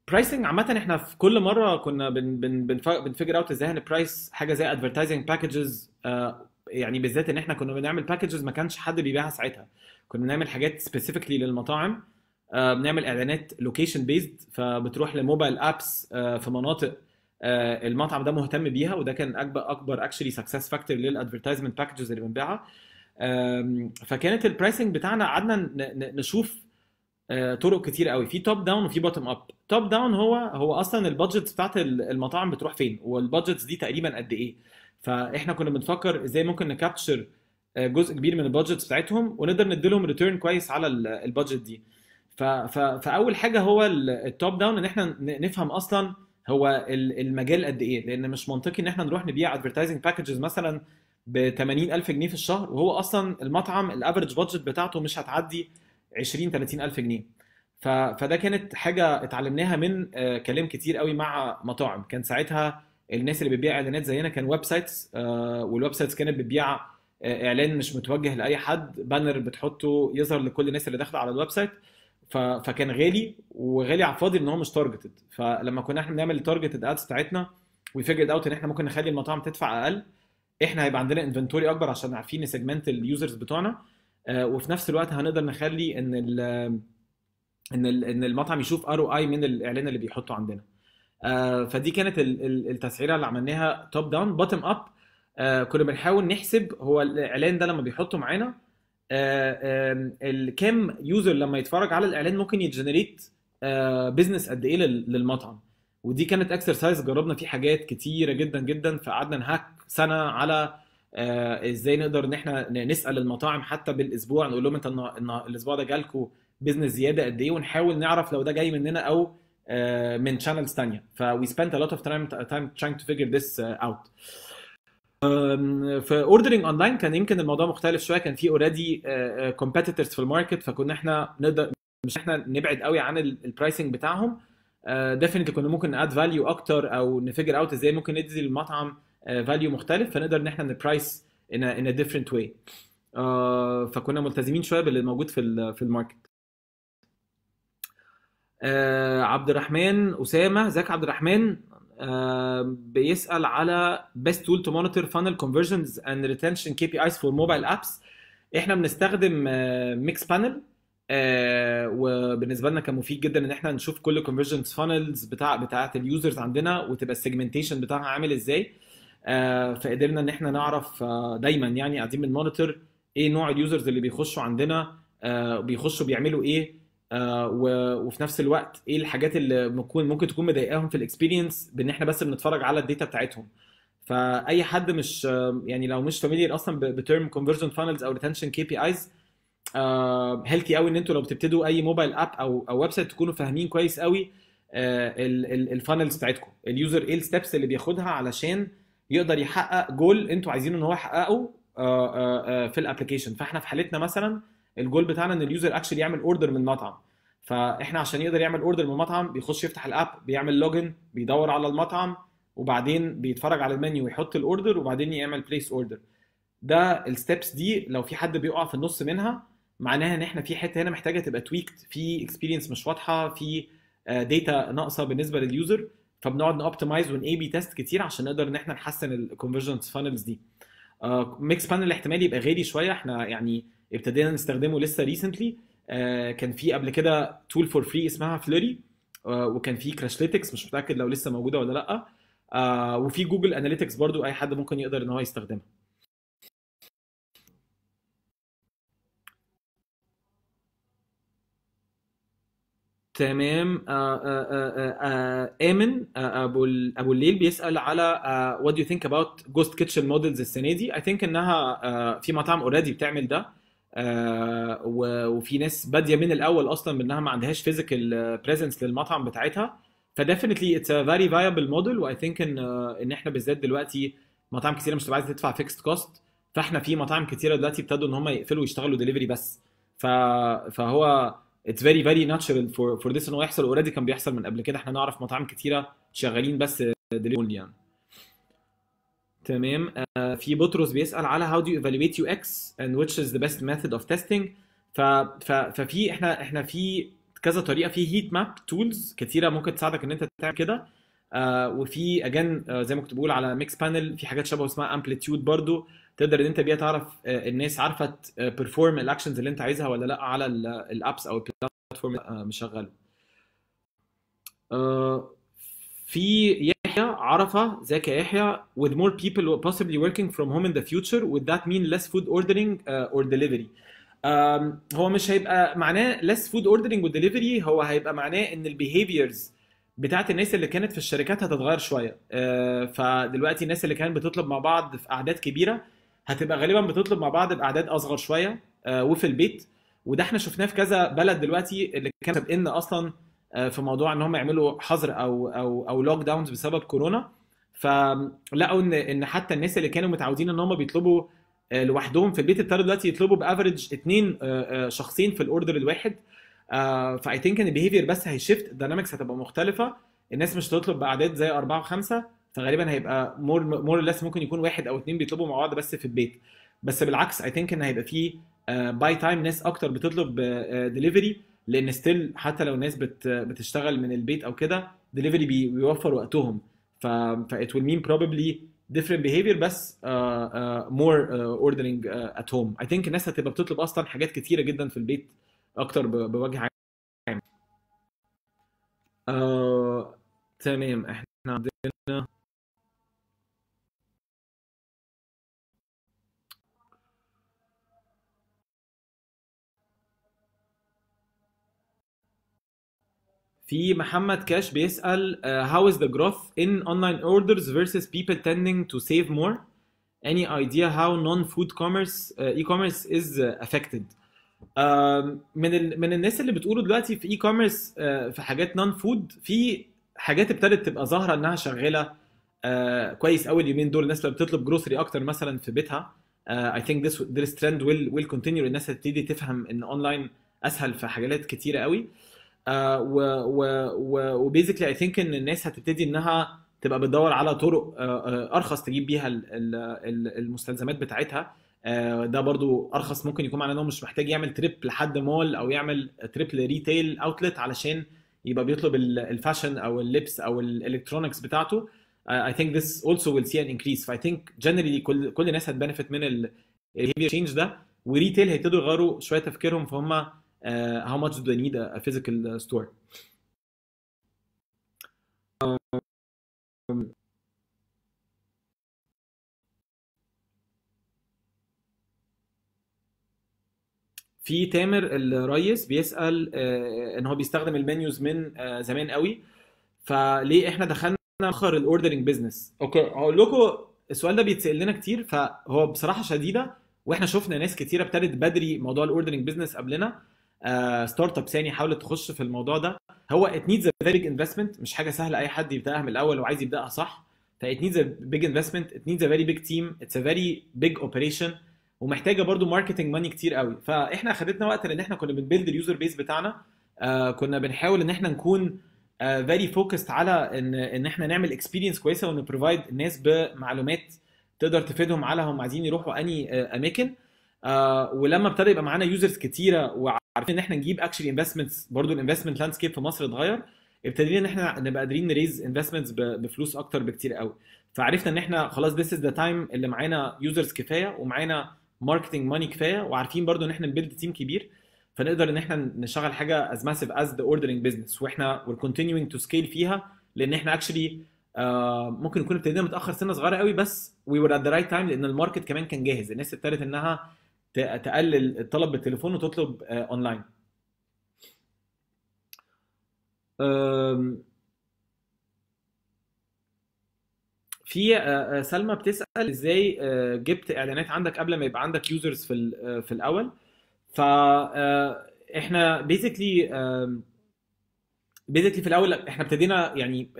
برايسنج عامه احنا في كل مره كنا بن بن بنفجر اوت ازاي هنبرايس حاجه زي ادفرتايزنج آه، باكجز يعني بالذات ان احنا كنا بنعمل باكجز ما كانش حد بيبيعها ساعتها كنا بنعمل حاجات سبيسيفيكلي للمطاعم آه، بنعمل اعلانات لوكيشن بيزد فبتروح لموبايل ابس آه، في مناطق آه، المطعم ده مهتم بيها وده كان اكبر اكبر اكشلي سكسس فاكتور للادفرتايزمنت باكجز اللي بنبيعها فكانت البرايسنج بتاعنا قعدنا نشوف طرق كتير قوي في توب داون وفي بوتم اب توب داون هو هو اصلا البادجت بتاعت المطاعم بتروح فين والبادجتس دي تقريبا قد ايه فاحنا كنا بنفكر ازاي ممكن نكابتشر جزء كبير من البادجتس بتاعتهم ونقدر ندي لهم ريتيرن كويس على البادجت دي فاول حاجه هو التوب داون ان احنا نفهم اصلا هو المجال قد ايه لان مش منطقي ان احنا نروح نبيع ادفرتايزنج باكجز مثلا ب 80000 جنيه في الشهر وهو اصلا المطعم الافرج بادجت بتاعته مش هتعدي 20 30000 جنيه فده كانت حاجه اتعلمناها من آه، كلام كتير قوي مع مطاعم كان ساعتها الناس اللي بتبيع اعلانات زينا كان ويب سايتس والويب سايتس كانت بتبيع آه، اعلان مش متوجه لاي حد بانر بتحطه يظهر لكل الناس اللي داخله على الويب سايت فكان غالي وغالي على الفاضي ان هو مش تارجتد فلما كنا احنا بنعمل التارجتد ادز بتاعتنا وي فيجرد اوت ان احنا ممكن نخلي المطاعم تدفع اقل احنا هيبقى عندنا انفنتوري اكبر عشان عارفين سيجمنت اليوزرز بتوعنا آه، وفي نفس الوقت هنقدر نخلي ان الـ ان الـ ان المطعم يشوف ار او اي من الاعلان اللي بيحطه عندنا آه، فدي كانت التسعيره اللي عملناها توب داون بوتم اب كنا بنحاول نحسب هو الاعلان ده لما بيحطه معانا آه، الكام يوزر لما يتفرج على الاعلان ممكن يجنريت بزنس آه، قد ايه للمطعم ودي كانت اكسرسايز جربنا فيه حاجات كتيره جدا جدا فقعدنا نهاك سنه على آه، ازاي نقدر ان احنا نسال المطاعم حتى بالاسبوع نقول لهم انت الاسبوع ده جالكوا بزنس زياده قد ايه ونحاول نعرف لو ده جاي مننا او من شانلز ثانيه ف سبنت ا لوت اوف تايم تايم تراينج تو فيجر ذس اوت في اوردرنج اونلاين كان يمكن الموضوع مختلف شويه كان في اوريدي آه، كومبيتيتورز آه، في الماركت فكنا احنا نقدر مش احنا نبعد قوي عن البرايسنج بتاعهم ديفنتلي آه، كنا ممكن ناد فاليو اكتر او نفجر اوت ازاي ممكن ندي المطعم فاليو مختلف فنقدر ان احنا نبرايس ان ان ديفرنت واي فكنا ملتزمين شويه باللي موجود في في الماركت عبد الرحمن اسامه ازيك عبد الرحمن بيسال على best tool to monitor funnel conversions and retention KPIs for mobile apps احنا بنستخدم ميكس آه، بانل آه، وبالنسبه لنا كان مفيد جدا ان احنا نشوف كل كونفرجنز فانلز بتاع بتاعه اليوزرز عندنا وتبقى السيجمنتيشن بتاعها عامل ازاي آه، فقدرنا ان احنا نعرف دايما يعني قاعدين بنمونيتور ايه نوع اليوزرز اللي بيخشوا عندنا بيخشوا بيعملوا ايه آه، وفي نفس الوقت ايه الحاجات اللي ممكن ممكن تكون مضايقاهم في الاكسبيرينس بان احنا بس بنتفرج على الداتا بتاعتهم فاي حد مش يعني لو مش فاميليير اصلا بترم كونفرجن فانلز او ريتنشن كي بي ايز هيلثي قوي ان انتوا لو بتبتدوا اي موبايل اب او او ويب سايت تكونوا فاهمين كويس قوي الفانلز آه، بتاعتكم اليوزر ايه الستبس اللي بياخدها علشان يقدر يحقق جول انتوا عايزينه ان هو يحققه آه، في الابلكيشن فاحنا في حالتنا مثلا الجول بتاعنا ان اليوزر اكشلي يعمل اوردر من مطعم فاحنا عشان يقدر يعمل اوردر من مطعم بيخش يفتح الاب بيعمل لوجن بيدور على المطعم وبعدين بيتفرج على المنيو ويحط الاوردر وبعدين يعمل بليس اوردر ده الستبس دي لو في حد بيقع في النص منها معناها ان احنا في حته هنا محتاجه تبقى تويكت في اكسبيرينس مش واضحه في داتا آه، ناقصه بالنسبه لليوزر فبنقعد نوبتمايز ون اي بي تيست كتير عشان نقدر ان احنا نحسن الكونفرجنس فانلز دي ميكس آه، بانل احتمال يبقى غالي شويه احنا يعني ابتدينا نستخدمه لسه ريسنتلي آه، كان في قبل كده تول فور فري اسمها فلوري آه، وكان في كراشليتكس مش متاكد لو لسه موجوده ولا لا آه، وفي جوجل اناليتكس برضو اي حد ممكن يقدر ان هو يستخدمها تمام امن ابو ابو الليل بيسال على وات دو يو ثينك اباوت جوست كيتشن مودلز السنه دي اي ثينك انها في مطاعم اوريدي بتعمل ده آه وفي ناس باديه من الاول اصلا بانها ما عندهاش فيزيكال آه، بريزنس للمطعم بتاعتها فديفنتلي اتس ا فيري فايبل موديل واي ثينك ان آه، ان احنا بالذات دلوقتي مطاعم كثيره مش عايزه تدفع فيكست كوست فاحنا في مطاعم كتيره دلوقتي ابتدوا ان هم يقفلوا ويشتغلوا دليفري بس ف... فهو اتس فيري فيري ناتشرال فور فور ذس ان هو يحصل اوريدي كان بيحصل من قبل كده احنا نعرف مطاعم كتيره شغالين بس دليفري يعني تمام آه، في بطرس بيسال على هاو دو ايفالويت يو اكس اند ويتش از ذا بيست ميثود اوف تيستينج ف... ف... ففي احنا احنا في كذا طريقه في هيت ماب تولز كتيره ممكن تساعدك ان انت تعمل كده آه، وفي اجان آه، زي ما كنت بقول على ميكس بانل في حاجات شبه اسمها امبليتيود برضو تقدر ان انت بيها تعرف الناس عارفه بيرفورم الاكشنز اللي انت عايزها ولا لا على الابس او البلاتفورم مشغله في يحيى عرفة زكي يحيى with more people possibly working from home in the future would that mean less food ordering uh, or delivery um, هو مش هيبقى معناه less food ordering و delivery هو هيبقى معناه ان البيهيفيرز بتاعت الناس اللي كانت في الشركات هتتغير شويه uh, فدلوقتي الناس اللي كانت بتطلب مع بعض في اعداد كبيره هتبقى غالبا بتطلب مع بعض باعداد اصغر شويه uh, وفي البيت وده احنا شفناه في كذا بلد دلوقتي اللي كانت ان اصلا آه، في موضوع ان هم يعملوا حظر او او او لوك داونز بسبب كورونا فلقوا ان ان حتى الناس اللي كانوا متعودين ان هم بيطلبوا آه، لوحدهم في البيت ابتدوا دلوقتي يطلبوا بافريج اثنين آه، شخصين في الاوردر الواحد فاي ثينك ان البيهيفير بس هيشفت الداينامكس هتبقى مختلفه الناس مش هتطلب باعداد زي اربعه وخمسه فغالبا هيبقى مور مور لس ممكن يكون واحد او اثنين بيطلبوا مع بعض بس في البيت بس بالعكس اي ثينك ان هيبقى فيه باي تايم ناس اكتر بتطلب دليفري لان ستيل حتى لو الناس بت بتشتغل من البيت او كده دليفري بيوفر وقتهم ف ف it will mean probably different behavior بس uh, uh, more uh, ordering uh, at home I think الناس هتبقى بتطلب اصلا حاجات كتيره جدا في البيت اكتر بوجه عام uh, تمام احنا عندنا في محمد كاش بيسال هاو از ذا جروث ان اونلاين اوردرز فيرسز بيبل tending تو سيف مور any idea how non-food commerce uh, e-commerce is uh, affected uh, من ال, من الناس اللي بتقولوا دلوقتي في e-commerce uh, في حاجات non-food في حاجات ابتدت تبقى ظاهره انها شغاله uh, كويس قوي اليومين دول الناس اللي بتطلب جروسري اكتر مثلا في بيتها uh, I think this this trend will will continue الناس هتبتدي تفهم ان اونلاين اسهل في حاجات كتيره قوي uh, وبيزيكلي اي ثينك ان الناس هتبتدي انها تبقى بتدور على طرق آه، آه، ارخص تجيب بيها المستلزمات بتاعتها آه، ده برضو ارخص ممكن يكون معناه انه مش محتاج يعمل تريب لحد مول او يعمل تريب لريتيل اوتلت علشان يبقى بيطلب الفاشن او اللبس او الالكترونكس بتاعته اي ثينك ذس اولسو ويل سي ان انكريس فاي ثينك جنرالي كل كل الناس هتبنفيت من البيهيفير تشينج ده وريتيل هيبتدوا يغيروا شويه تفكيرهم فهم uh, how much do I need a, a physical uh, store? Um, في تامر الريس بيسال آه، ان هو بيستخدم المنيوز من آه، زمان قوي فليه احنا دخلنا اخر الاوردرنج بزنس اوكي هقول لكم السؤال ده بيتسال لنا كتير فهو بصراحه شديده واحنا شفنا ناس كتيره ابتدت بدري موضوع الاوردرنج بزنس قبلنا ستارت آه، اب ثاني حاولت تخش في الموضوع ده هو ات نيدز ا فيري انفستمنت مش حاجه سهله اي حد يبداها من الاول وعايز يبداها صح فات نيدز ا بيج انفستمنت ات نيدز ا فيري بيج تيم اتس ا فيري بيج اوبريشن ومحتاجه برضو ماركتنج ماني كتير قوي فاحنا خدتنا وقت لان احنا كنا بنبيلد اليوزر بيس بتاعنا آه كنا بنحاول ان احنا نكون فيري آه فوكست على ان ان احنا نعمل اكسبيرينس كويسه ونبروفايد الناس بمعلومات تقدر تفيدهم على هم عايزين يروحوا اني آه، اماكن آه ولما ابتدى يبقى معانا يوزرز كتيره عارفين ان احنا نجيب اكشلي انفستمنتس برضه الانفستمنت لاندسكيب في مصر اتغير ابتدينا ان احنا نبقى قادرين نريز انفستمنتس بفلوس اكتر بكتير قوي فعرفنا ان احنا خلاص ذس از ذا تايم اللي معانا يوزرز كفايه ومعانا ماركتنج ماني كفايه وعارفين برضو ان احنا نبيلد تيم كبير فنقدر ان احنا نشغل حاجه از ماسيف از ذا اوردرنج بزنس واحنا وير كونتينيوينج تو سكيل فيها لان احنا اكشلي آه، ممكن نكون ابتدينا متاخر سنه صغيره قوي بس وي ور ات ذا رايت تايم لان الماركت كمان كان جاهز الناس ابتدت انها تقلل الطلب بالتليفون وتطلب اونلاين آه، في آه، آه، سلمى بتسال ازاي جبت اعلانات عندك قبل ما يبقى عندك يوزرز في في الاول ف احنا بيزيكلي بيزيكلي في الاول احنا ابتدينا يعني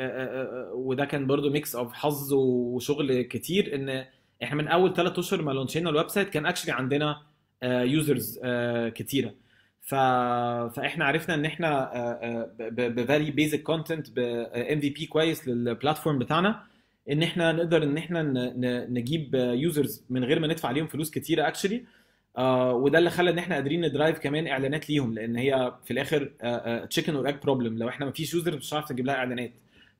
وده كان برضو ميكس اوف حظ وشغل كتير ان احنا من اول ثلاث اشهر ما لونشينا الويب سايت كان اكشلي عندنا يوزرز آه، آه، كتيره ف... فاحنا عرفنا ان احنا بفيري بيزك كونتنت بام في بي كويس للبلاتفورم بتاعنا ان احنا نقدر ان احنا نجيب يوزرز آه، من غير ما ندفع عليهم فلوس كتيره اكشلي وده اللي خلى ان احنا قادرين ندرايف كمان اعلانات ليهم لان هي في الاخر تشيكن اور ايج بروبلم لو احنا ما فيش يوزرز مش هنعرف نجيب لها اعلانات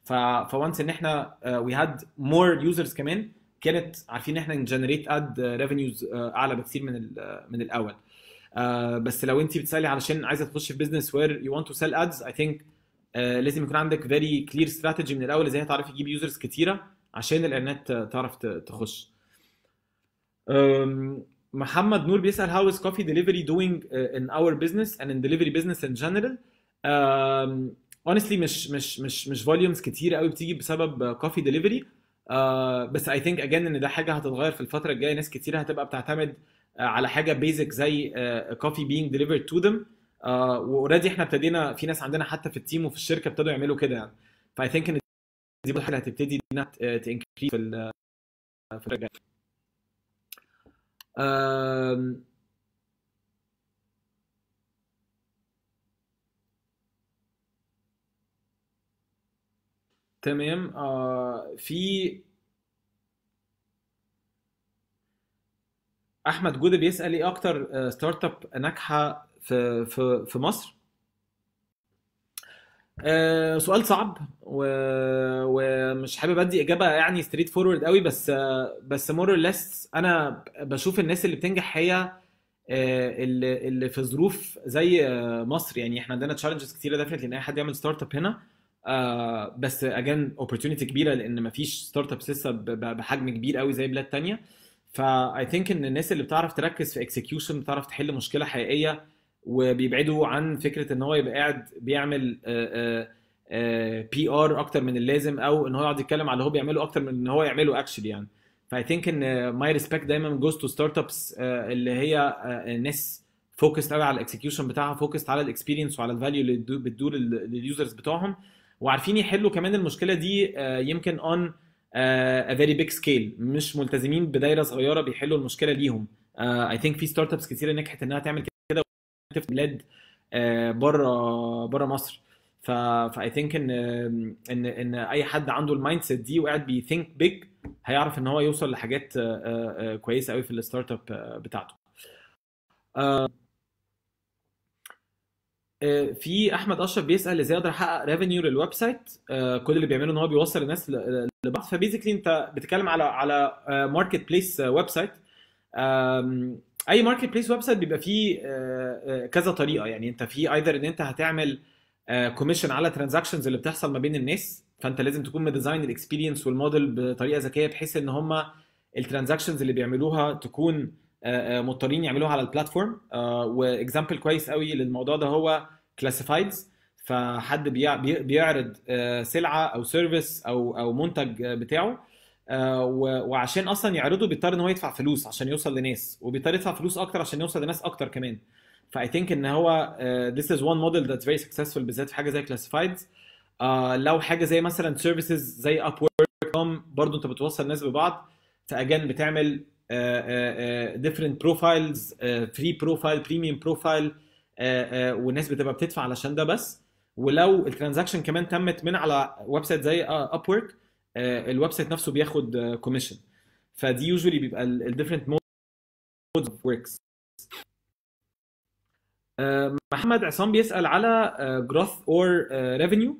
ف فوانس ان احنا وي هاد مور يوزرز كمان كانت عارفين ان احنا نجنريت اد ريفينيوز اعلى بكثير من آه، من الاول آه، بس لو انت بتسالي علشان عايزه تخش في بزنس وير يو ونت تو سيل ادز اي ثينك لازم يكون عندك فيري كلير استراتيجي من الاول ازاي هتعرفي تجيب يوزرز كتيره عشان الاعلانات تعرف تخش محمد نور بيسال هاو از كوفي ديليفري دوينج ان اور بزنس اند ان ديليفري بزنس ان جنرال اونستلي مش مش مش مش فوليومز كتيره قوي بتيجي بسبب كوفي ديليفري آه بس اي ثينك اجين ان ده حاجه هتتغير في الفتره الجايه ناس كتير هتبقى بتعتمد آه، على حاجه بيزك زي كوفي بينج ديليفرد تو ذم واوريدي احنا ابتدينا في ناس عندنا حتى في التيم وفي الشركه ابتدوا يعملوا كده يعني فاي ثينك ان دي برضه حاجه هتبتدي انها تنكريز آه، آه، في الفتره الجايه تمام آه في احمد جوده بيسال ايه اكتر ستارت آه، اب ناجحه في في في مصر أه سؤال صعب و... ومش حابب ادي اجابه يعني ستريت فورورد قوي بس آه، بس مور ليس انا بشوف الناس اللي بتنجح هي آه، اللي في ظروف زي مصر يعني احنا عندنا تشالنجز كتيره دفنت ان اي حد يعمل ستارت اب هنا آه بس اجان اوبورتونيتي كبيره لان مفيش ستارت ابس لسه بحجم كبير قوي زي بلاد تانية فاي ثينك ان الناس اللي بتعرف تركز في اكسكيوشن بتعرف تحل مشكله حقيقيه وبيبعدوا عن فكره ان هو يبقى قاعد بيعمل بي آه، ار آه، آه، اكتر من اللازم او ان هو يقعد يتكلم على اللي هو بيعمله اكتر من ان هو يعمله اكشلي يعني فاي ثينك ان ماي ريسبكت دايما جوز تو ستارت ابس اللي هي الناس فوكست قوي على الاكسكيوشن بتاعها فوكست على الاكسبيرينس وعلى الفاليو اللي بتدور لليوزرز بتوعهم وعارفين يحلوا كمان المشكله دي آه، يمكن اون ا فيري بيج سكيل مش ملتزمين بدايره صغيره بيحلوا المشكله ليهم اي آه، ثينك في ستارت ابس كتيره نجحت انها تعمل كده في بلاد بره آه، بره مصر فاي ثينك ان ان ان اي حد عنده المايند سيت دي وقاعد بيثينك بيج هيعرف ان هو يوصل لحاجات كويسه قوي في الستارت اب بتاعته آه، في احمد اشرف بيسال ازاي اقدر احقق ريفينيو للويب سايت آه، كل اللي بيعمله ان هو بيوصل الناس لبعض فبيزيكلي انت بتتكلم على على ماركت آه، بليس ويب سايت اي ماركت بليس ويب سايت بيبقى فيه كذا طريقه يعني انت في ايذر ان انت هتعمل كوميشن على ترانزاكشنز اللي بتحصل ما بين الناس فانت لازم تكون مديزاين الاكسبيرينس والموديل بطريقه ذكيه بحيث ان هم الترانزاكشنز اللي بيعملوها تكون آه، آه، مضطرين يعملوها على البلاتفورم آه، واكزامبل كويس قوي للموضوع ده هو كلاسيفايدز فحد بيعرض سلعه او سيرفيس او او منتج بتاعه وعشان اصلا يعرضه بيضطر ان هو يدفع فلوس عشان يوصل لناس وبيضطر يدفع فلوس اكتر عشان يوصل لناس اكتر كمان فاي ثينك ان هو ذس از وان موديل ذاتس فيري سكسسفول بالذات في حاجه زي كلاسيفايدز لو حاجه زي مثلا سيرفيسز زي اب وورك برضه انت بتوصل ناس ببعض فاجان بتعمل ديفرنت بروفايلز فري بروفايل بريميوم بروفايل والناس بتبقى بتدفع علشان ده بس ولو الترانزاكشن كمان تمت من على ويب سايت زي اب آه، ورك الويب سايت نفسه بياخد كوميشن آه، فدي يوجوالي بيبقى الديفرنت مودز اوف وركس محمد عصام بيسال على جروث اور ريفينيو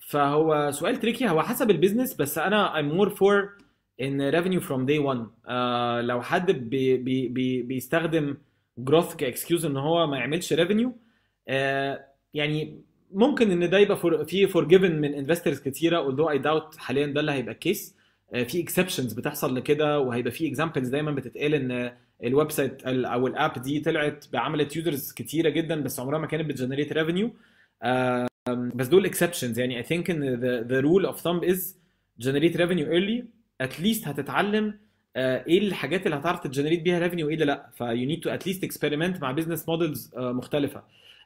فهو سؤال تريكي هو حسب البيزنس بس انا ايم مور فور ان revenue from day one آه، لو حد بي بي بي بيستخدم جروث كاكسكيوز ان هو ما يعملش ريفينيو uh, آه، يعني ممكن ان ده يبقى فور في فورجيفن من انفسترز كتيره اولدو اي داوت حاليا ده اللي هيبقى الكيس آه، في اكسبشنز بتحصل لكده وهيبقى في اكزامبلز دايما بتتقال ان الويب سايت او الاب دي طلعت عملت يوزرز كتيره جدا بس عمرها ما كانت بتجنريت ريفينيو بس دول اكسبشنز يعني اي ثينك ان ذا رول اوف ثامب از generate revenue early اتليست هتتعلم آه، ايه الحاجات اللي هتعرف تجنريت بيها ريفينيو وايه اللي لا فيو نيد تو اتليست اكسبيرمنت مع بزنس مودلز آه، مختلفه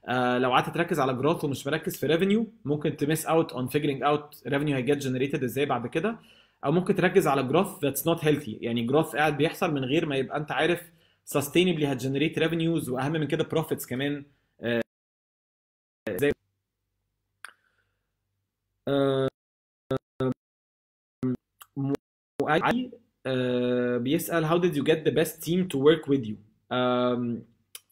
آه، لو قعدت تركز على جروث ومش مركز في ريفينيو ممكن تمس اوت اون فيجرينج اوت ريفينيو هيجت جنريتد ازاي بعد كده او ممكن تركز على جروث ذاتس نوت هيلثي يعني جروث قاعد بيحصل من غير ما يبقى انت عارف سستينبلي هتجنريت ريفينيوز واهم من كده بروفيتس كمان ازاي علي آه، بيسال how did you get the best team to work with you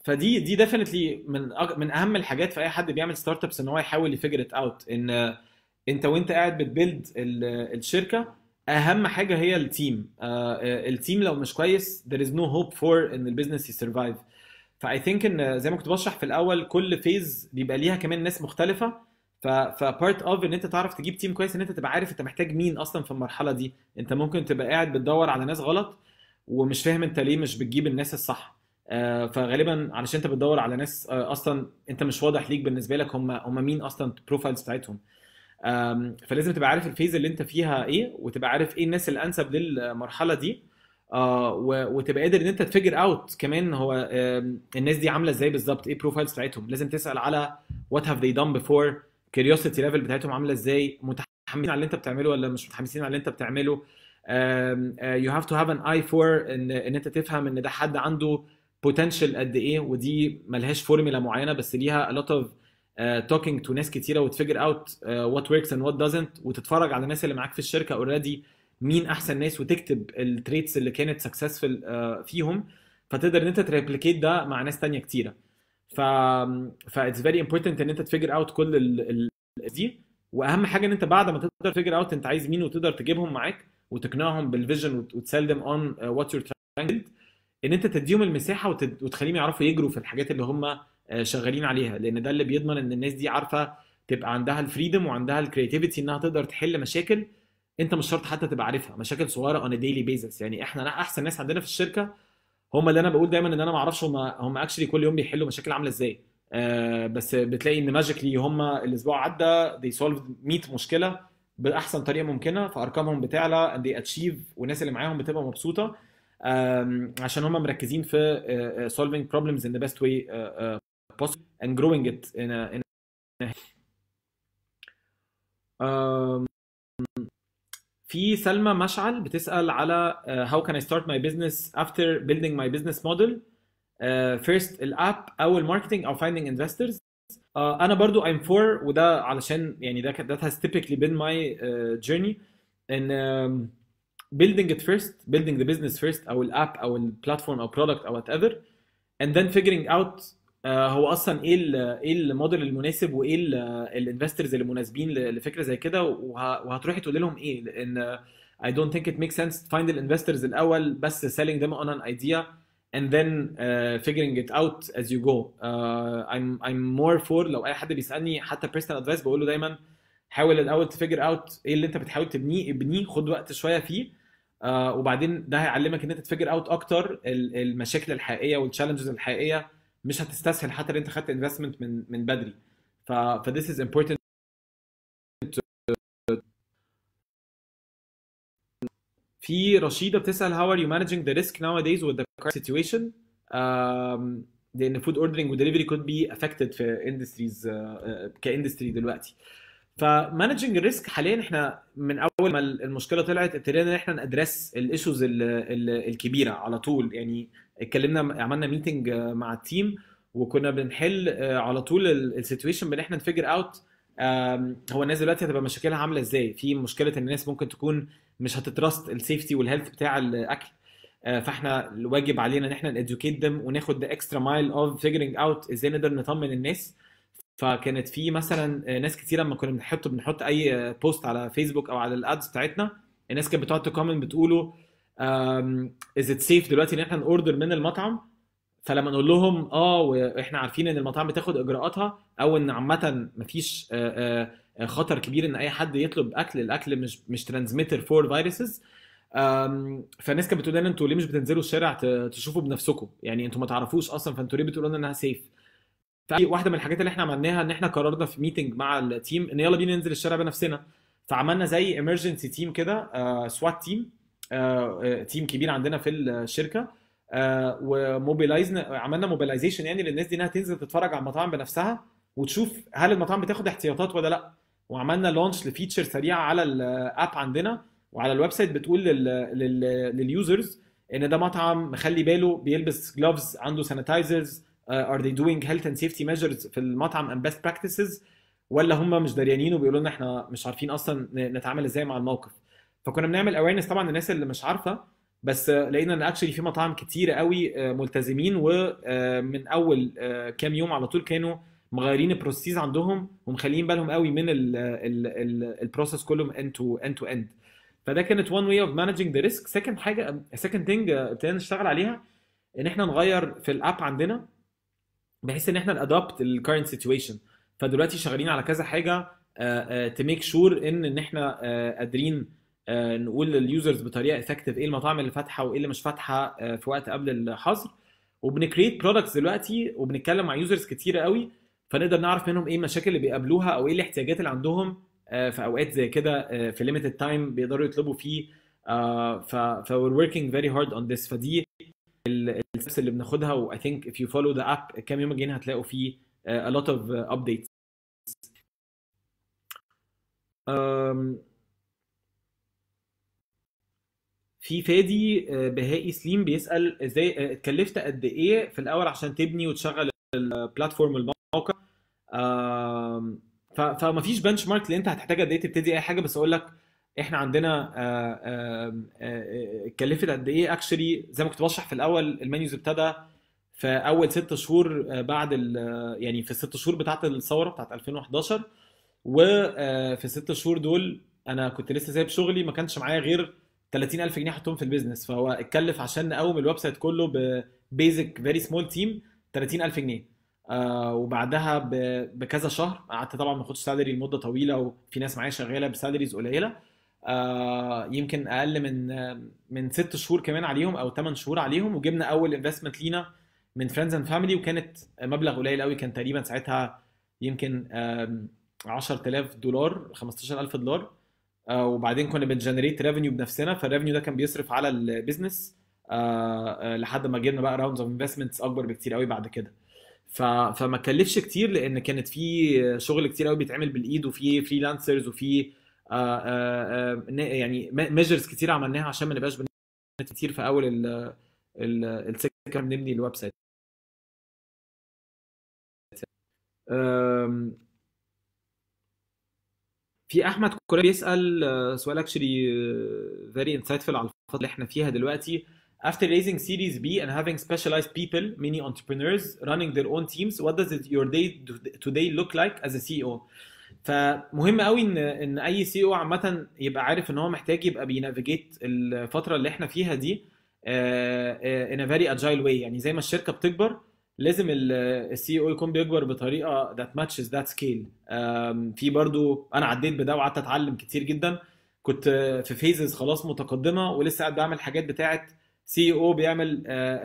فدي دي ديفينتلي من من اهم الحاجات في اي حد بيعمل ستارت ابس ان هو يحاول يفجر ات اوت ان انت وانت قاعد بتبيلد الشركه اهم حاجه هي التيم آه، آه، التيم لو مش كويس there is no hope for ان البيزنس يسرفايف فاي ثينك ان زي ما كنت بشرح في الاول كل فيز بيبقى ليها كمان ناس مختلفه فبارت اوف ان انت تعرف تجيب تيم كويس ان انت تبقى عارف انت محتاج مين اصلا في المرحله دي انت ممكن تبقى قاعد بتدور على ناس غلط ومش فاهم انت ليه مش بتجيب الناس الصح آه، فغالبا علشان انت بتدور على ناس آه، اصلا انت مش واضح ليك بالنسبه لك هم هم مين اصلا البروفايلز بتاعتهم فلازم تبقى عارف الفيز اللي انت فيها ايه وتبقى عارف ايه الناس الانسب للمرحله دي آه، وتبقى قادر ان انت تفيجر اوت كمان هو الناس دي عامله ازاي بالظبط ايه البروفايلز بتاعتهم لازم تسال على وات هاف ذي دون بيفور كيوريوسيتي ليفل بتاعتهم عامله ازاي متحمسين على اللي انت بتعمله ولا مش متحمسين على اللي انت بتعمله يو هاف تو هاف ان اي فور ان ان انت تفهم ان ده حد عنده بوتنشال قد ايه ودي ملهاش فورمولا معينه بس ليها a lot of توكينج uh, تو ناس كتيره وتفجر اوت وات وركس اند وات دازنت وتتفرج على الناس اللي معاك في الشركه اوريدي مين احسن ناس وتكتب التريتس اللي كانت سكسسفل uh, آه، فيهم فتقدر ان انت تريبليكيت ده مع ناس تانية كتيره ف ف اتس فيري امبورتنت ان انت تفيجر اوت كل ال ال... ال... دي واهم حاجه ان انت بعد ما تقدر تفيجر اوت انت عايز مين وتقدر تجيبهم معاك وتقنعهم بالفيجن وتسيل ذم اون وات يور تراينج ان انت تديهم المساحه وت... وتخليهم يعرفوا يجروا في الحاجات اللي هم uh, شغالين عليها لان ده اللي بيضمن ان الناس دي عارفه تبقى عندها الفريدم وعندها الكريتيفيتي انها تقدر تحل مشاكل انت مش شرط حتى تبقى عارفها مشاكل صغيره اون ديلي بيزس يعني احنا احسن ناس عندنا في الشركه هم اللي انا بقول دايما ان انا ما اعرفش هم هم اكشلي كل يوم بيحلوا مشاكل عامله ازاي آه بس بتلاقي ان ماجيكلي هم الاسبوع عدى دي سولف 100 مشكله باحسن طريقه ممكنه فارقامهم بتعلى اند اتشيف والناس اللي معاهم بتبقى مبسوطه آه عشان هم مركزين في سولفينج بروبلمز ان ذا بيست واي possible and جروينج ات in a, في سلمى مشعل بتسال على هاو كان اي ستارت ماي بزنس افتر بيلدينج ماي بزنس موديل فيرست الاب او الماركتنج او فايندينج انفسترز آه، انا برضو ايم فور وده علشان يعني ده that has typically بين ماي جيرني ان بيلدينج ات فيرست بيلدينج ذا بزنس فيرست او الاب او البلاتفورم او برودكت او وات ايفر اند ذن فيجرينج اوت آه، هو اصلا ايه ايه الموديل المناسب وايه الانفسترز اللي مناسبين لفكره زي كده وهتروحي تقولي لهم ايه لان I don't think it makes sense to find the investors الاول بس selling them on an idea and then uh, figuring it out as you go uh, I'm I'm more for لو اي حد بيسالني حتى personal advice بقول له دايما حاول الاول تفجر اوت ايه اللي انت بتحاول تبنيه ابنيه خد وقت شويه فيه وبعدين ده هيعلمك ان انت تفجر اوت اكتر المشاكل الحقيقيه والتشالنجز الحقيقيه مش هتستسهل حتى لو انت خدت انفستمنت من من بدري ف فذس از امبورتنت في رشيده بتسال هاو ار يو مانجينج ذا ريسك ناو with وذ ذا situation سيتويشن um, لان فود اوردرنج وديليفري كود بي افكتد في اندستريز uh, كاندستري دلوقتي فمانجنج الريسك حاليا احنا من اول ما المشكله طلعت ابتدينا ان احنا ندرس الايشوز الكبيره على طول يعني اتكلمنا عملنا ميتنج مع التيم وكنا بنحل آه، على طول السيتويشن بان احنا نفيجر اوت هو الناس دلوقتي هتبقى مشاكلها عامله ازاي في مشكله ان الناس ممكن تكون مش هتترست السيفتي والهيلث بتاع الاكل آه، فاحنا الواجب علينا ان احنا نادوكيت دم وناخد اكسترا مايل اوف فيجرنج اوت ازاي نقدر نطمن الناس فكانت في مثلا آه، ناس كتير لما كنا بنحط بنحط اي بوست على فيسبوك او على الادز بتاعتنا الناس كانت بتقعد تكومنت بتقولوا از ات سيف دلوقتي ان احنا نوردر من المطعم فلما نقول لهم اه واحنا عارفين ان المطاعم بتاخد اجراءاتها او ان عامه مفيش آه، آه، خطر كبير ان اي حد يطلب اكل الاكل مش مش ترانسميتر فور فيروسز فالناس كانت بتقول لنا انتوا ليه مش بتنزلوا الشارع تشوفوا بنفسكم يعني انتوا ما تعرفوش اصلا فانتوا ليه بتقولوا لنا انها سيف فواحده من الحاجات اللي احنا عملناها ان احنا قررنا في ميتنج مع التيم ان يلا بينا ننزل الشارع بنفسنا فعملنا زي ايمرجنسي تيم كده سوات آه، تيم آه، آه، تيم كبير عندنا في الشركه آه، وموبيلايزنا عملنا موبيلايزيشن يعني للناس دي انها تنزل تتفرج على المطاعم بنفسها وتشوف هل المطاعم بتاخد احتياطات ولا لا وعملنا لونش لفيتشر سريعه على الاب عندنا وعلى الويب سايت بتقول لليوزرز ان ده مطعم مخلي باله بيلبس جلوفز عنده سانيتايزرز ار دي دوينج هيلث اند سيفتي ميجرز في المطعم اند بيست براكتسز ولا هم مش داريانين وبيقولوا لنا احنا مش عارفين اصلا نتعامل ازاي مع الموقف فكنا بنعمل اويرنس طبعا للناس اللي مش عارفه بس لقينا ان اكشلي في مطاعم كتيره قوي آه، ملتزمين ومن آه، اول آه، كام يوم على طول كانوا مغيرين البروسيس عندهم ومخليين بالهم قوي من البروسيس كلهم ان تو ان تو اند فده كانت وان واي اوف مانجينج ذا ريسك سكند حاجه سكند ثينج ابتدينا نشتغل عليها ان احنا نغير في الاب عندنا بحيث ان احنا نادابت الكارنت سيتويشن فدلوقتي شغالين على كذا حاجه تو ميك شور ان ان احنا قادرين آه، نقول لليوزرز بطريقه افكتيف ايه المطاعم اللي فاتحه وايه اللي مش فاتحه آه، في وقت قبل الحظر وبنكريت برودكتس دلوقتي وبنتكلم مع يوزرز كتيره قوي فنقدر نعرف منهم ايه المشاكل اللي بيقابلوها او ايه الاحتياجات اللي عندهم آه، في اوقات زي كده في ليميتد تايم بيقدروا يطلبوا فيه ف ف we're working very hard on فدي الستبس اللي بناخدها و اي ثينك اف يو فولو ذا اب كام يوم الجايين هتلاقوا فيه ا لوت اوف ابديتس في فادي آه، بهائي سليم بيسال ازاي آه، اتكلفت قد ايه في الاول عشان تبني وتشغل البلاتفورم الموقع فما فيش بنش مارك اللي انت هتحتاج قد ايه تبتدي اي حاجه بس اقول لك احنا عندنا آه، اتكلفت قد ايه اكشلي زي ما كنت بشرح في الاول المنيوز ابتدى في اول ست شهور بعد يعني في الست شهور بتاعت الثوره بتاعت 2011 وفي الست شهور دول انا كنت لسه سايب شغلي ما كانش معايا غير 30000 جنيه حطهم في البيزنس فهو اتكلف عشان نقوم الويب سايت كله ببيزك فيري سمول تيم 30000 جنيه آه وبعدها بكذا شهر قعدت طبعا ما باخدش سالري لمده طويله وفي ناس معايا شغاله بسالاريز قليله آه يمكن اقل من من ست شهور كمان عليهم او ثمان شهور عليهم وجبنا اول انفستمنت لينا من فريندز اند فاميلي وكانت مبلغ قليل قوي كان تقريبا ساعتها يمكن 10000 دولار 15000 دولار آه، وبعدين كنا بنجنريت ريفينيو بنفسنا فالريفينيو ده كان بيصرف على البيزنس آه، آه، لحد ما جبنا بقى راوندز اوف انفستمنتس اكبر بكتير قوي بعد كده فما كلفش كتير لان كانت في شغل كتير قوي بيتعمل بالايد وفي فريلانسرز وفي يعني ميجرز كتير عملناها عشان ما نبقاش كتير في اول السكه بنبني الويب سايت في احمد كوري بيسال آه، سؤال اكشلي فيري انسايتفل على الفتره اللي احنا فيها دلوقتي After raising Series B and having specialized people, many entrepreneurs running their own teams, what does it, your day today look like as a CEO? فمهم قوي ان ان اي سي او e عامه يبقى عارف ان هو محتاج يبقى بينافيجيت الفتره اللي احنا فيها دي آه، آه، in a very agile way يعني زي ما الشركه بتكبر لازم السي او e يكون بيكبر بطريقه ذات ماتشز ذات سكيل في برضو انا عديت بده وقعدت اتعلم كتير جدا كنت في فيزز خلاص متقدمه ولسه قاعد بعمل حاجات بتاعه سي او e بيعمل آه،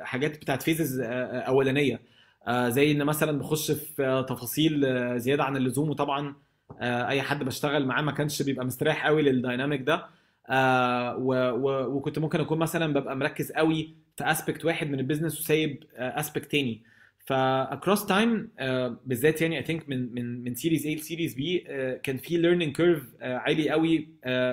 آه، حاجات بتاعه آه، فيزز اولانيه زي ان مثلا بخش في تفاصيل زياده عن اللزوم وطبعا اي حد بشتغل معاه ما كانش بيبقى مستريح قوي للدايناميك ده آه، و وكنت ممكن اكون مثلا ببقى مركز قوي في اسبكت واحد من البيزنس وسايب اسبكت آه، تاني فاكروس آه، تايم بالذات يعني اي ثينك من من من سيريز A لسيريز بي كان في ليرنينج كيرف عالي قوي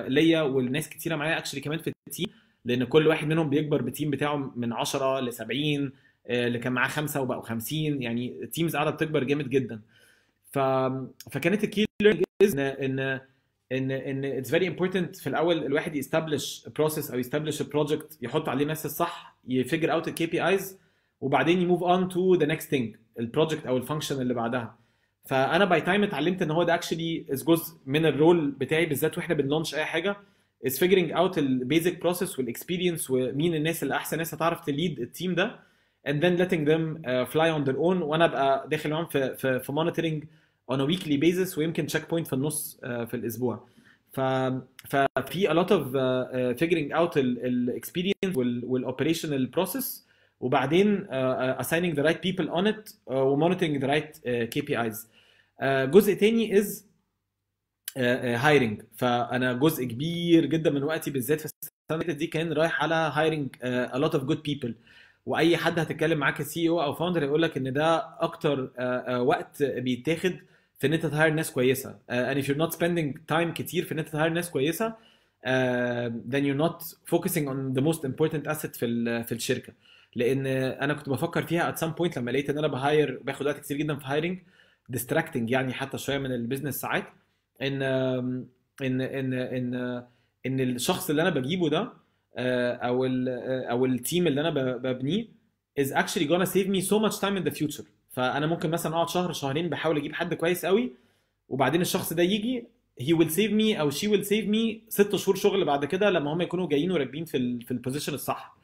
ليا ولناس كتيره معايا اكشلي كمان في التيم لان كل واحد منهم بيكبر بالتيم بتاعه من 10 ل 70 اللي كان معاه خمسه وبقوا 50 يعني التيمز قاعده بتكبر جامد جدا ف... فكانت الكي ليرنينج ان ان ان ان اتس فيري امبورتنت في الاول الواحد يستبلش بروسيس او يستبلش بروجكت يحط عليه الناس الصح يفجر اوت الكي بي ايز وبعدين يموف اون تو ذا نيكست ثينج البروجكت او الفانكشن اللي بعدها فانا باي تايم اتعلمت ان هو ده اكشلي از جزء من الرول بتاعي بالذات واحنا بنلونش اي حاجه از فيجرنج اوت البيزك بروسيس والاكسبيرينس ومين الناس اللي احسن ناس هتعرف تليد التيم ده اند ذن ليتنج ذيم فلاي اون ذير اون وانا ابقى داخل معاهم في في, في اون ويكلي بيزس ويمكن تشيك بوينت في النص آه، في الاسبوع ف ففي a lot of آه، آه، figuring out الاكسبيرينس والاوبريشنال بروسيس وبعدين assigning the right people on it monitoring the right KPIs جزء تاني is hiring فانا جزء كبير جدا من وقتي بالذات في السنه دي كان رايح على هايرنج ا لوت اوف جود بيبل واي حد هتتكلم معاك كسي او او فاوندر هيقول لك ان ده اكتر وقت بيتاخد في ان انت تهاير ناس كويسه آه، and if you're not spending time كتير في ان انت تهاير ناس كويسه uh, then you're not focusing on the most important asset في في الشركه لان انا كنت بفكر فيها at some point لما لقيت ان انا بهاير باخد وقت كتير جدا في هايرنج distracting يعني حتى شويه من البيزنس ساعات ان ان ان ان ان, الشخص اللي انا بجيبه ده آه، او او التيم اللي انا ببنيه is actually gonna save me so much time in the future فانا ممكن مثلا اقعد شهر شهرين بحاول اجيب حد كويس قوي وبعدين الشخص ده يجي هي ويل سيف مي او شي ويل سيف مي ست شهور شغل بعد كده لما هم يكونوا جايين وراكبين في الـ في البوزيشن الصح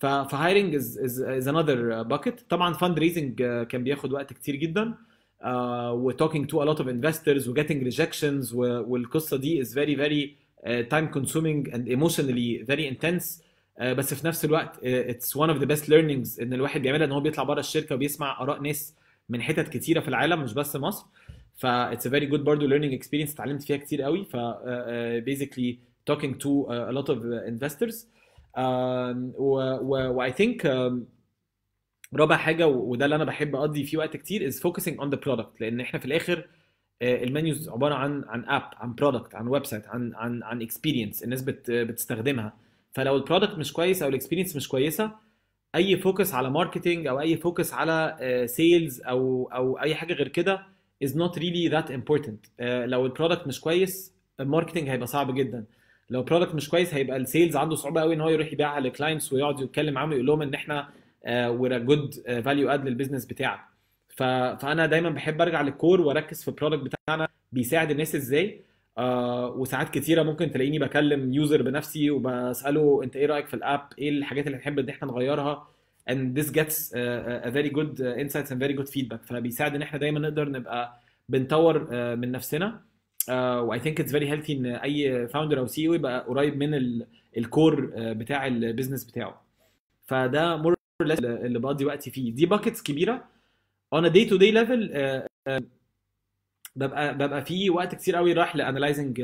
فهايرنج از از انذر باكيت طبعا فاند ريزنج كان بياخد وقت كتير جدا وتوكينج تو ا لوت اوف انفسترز وجيتنج ريجكشنز والقصه دي از فيري فيري تايم كونسومينج اند ايموشنالي فيري انتنس آه، بس في نفس الوقت اتس وان اوف ذا بيست ليرنينجز ان الواحد بيعملها ان هو بيطلع بره الشركه وبيسمع اراء ناس من حتت كتيره في العالم مش بس مصر فا اتس ا فيري جود برضه ليرنينج اكسبيرينس اتعلمت فيها كتير قوي ف بيزيكلي توكينج تو ا لوت اوف انفسترز واي ثينك رابع حاجه وده اللي انا بحب اقضي فيه وقت كتير از فوكسنج اون ذا برودكت لان احنا في الاخر آه، المنيوز عباره عن عن اب عن برودكت عن ويب سايت عن عن عن اكسبيرينس الناس بتستخدمها فلو البرودكت مش كويس او الاكسبيرينس مش كويسه اي فوكس على ماركتنج او اي فوكس على سيلز آه، او او اي حاجه غير كده از نوت ريلي ذات امبورتنت لو البرودكت مش كويس الماركتنج هيبقى صعب جدا لو البرودكت مش كويس هيبقى السيلز عنده صعوبه قوي ان هو يروح يبيعها للكلاينتس ويقعد يتكلم معاهم ويقول لهم ان احنا وير جود فاليو اد للبيزنس بتاعك فانا دايما بحب ارجع للكور واركز في البرودكت بتاعنا بيساعد الناس ازاي آه وساعات كتيره ممكن تلاقيني بكلم يوزر بنفسي وبساله انت ايه رايك في الاب ايه الحاجات اللي نحب ان احنا نغيرها and this gets a, آه، آه، a very good آه، insights and very good feedback فبيساعد ان احنا دايما نقدر نبقى بنطور من نفسنا واي ثينك اتس فيري healthy ان اي فاوندر او سي او e يبقى قريب من الكور بتاع البيزنس بتاعه فده مور اللي بقضي وقتي فيه دي باكيتس كبيره on a day to day level ببقى ببقى في وقت كتير قوي راح لانلايزنج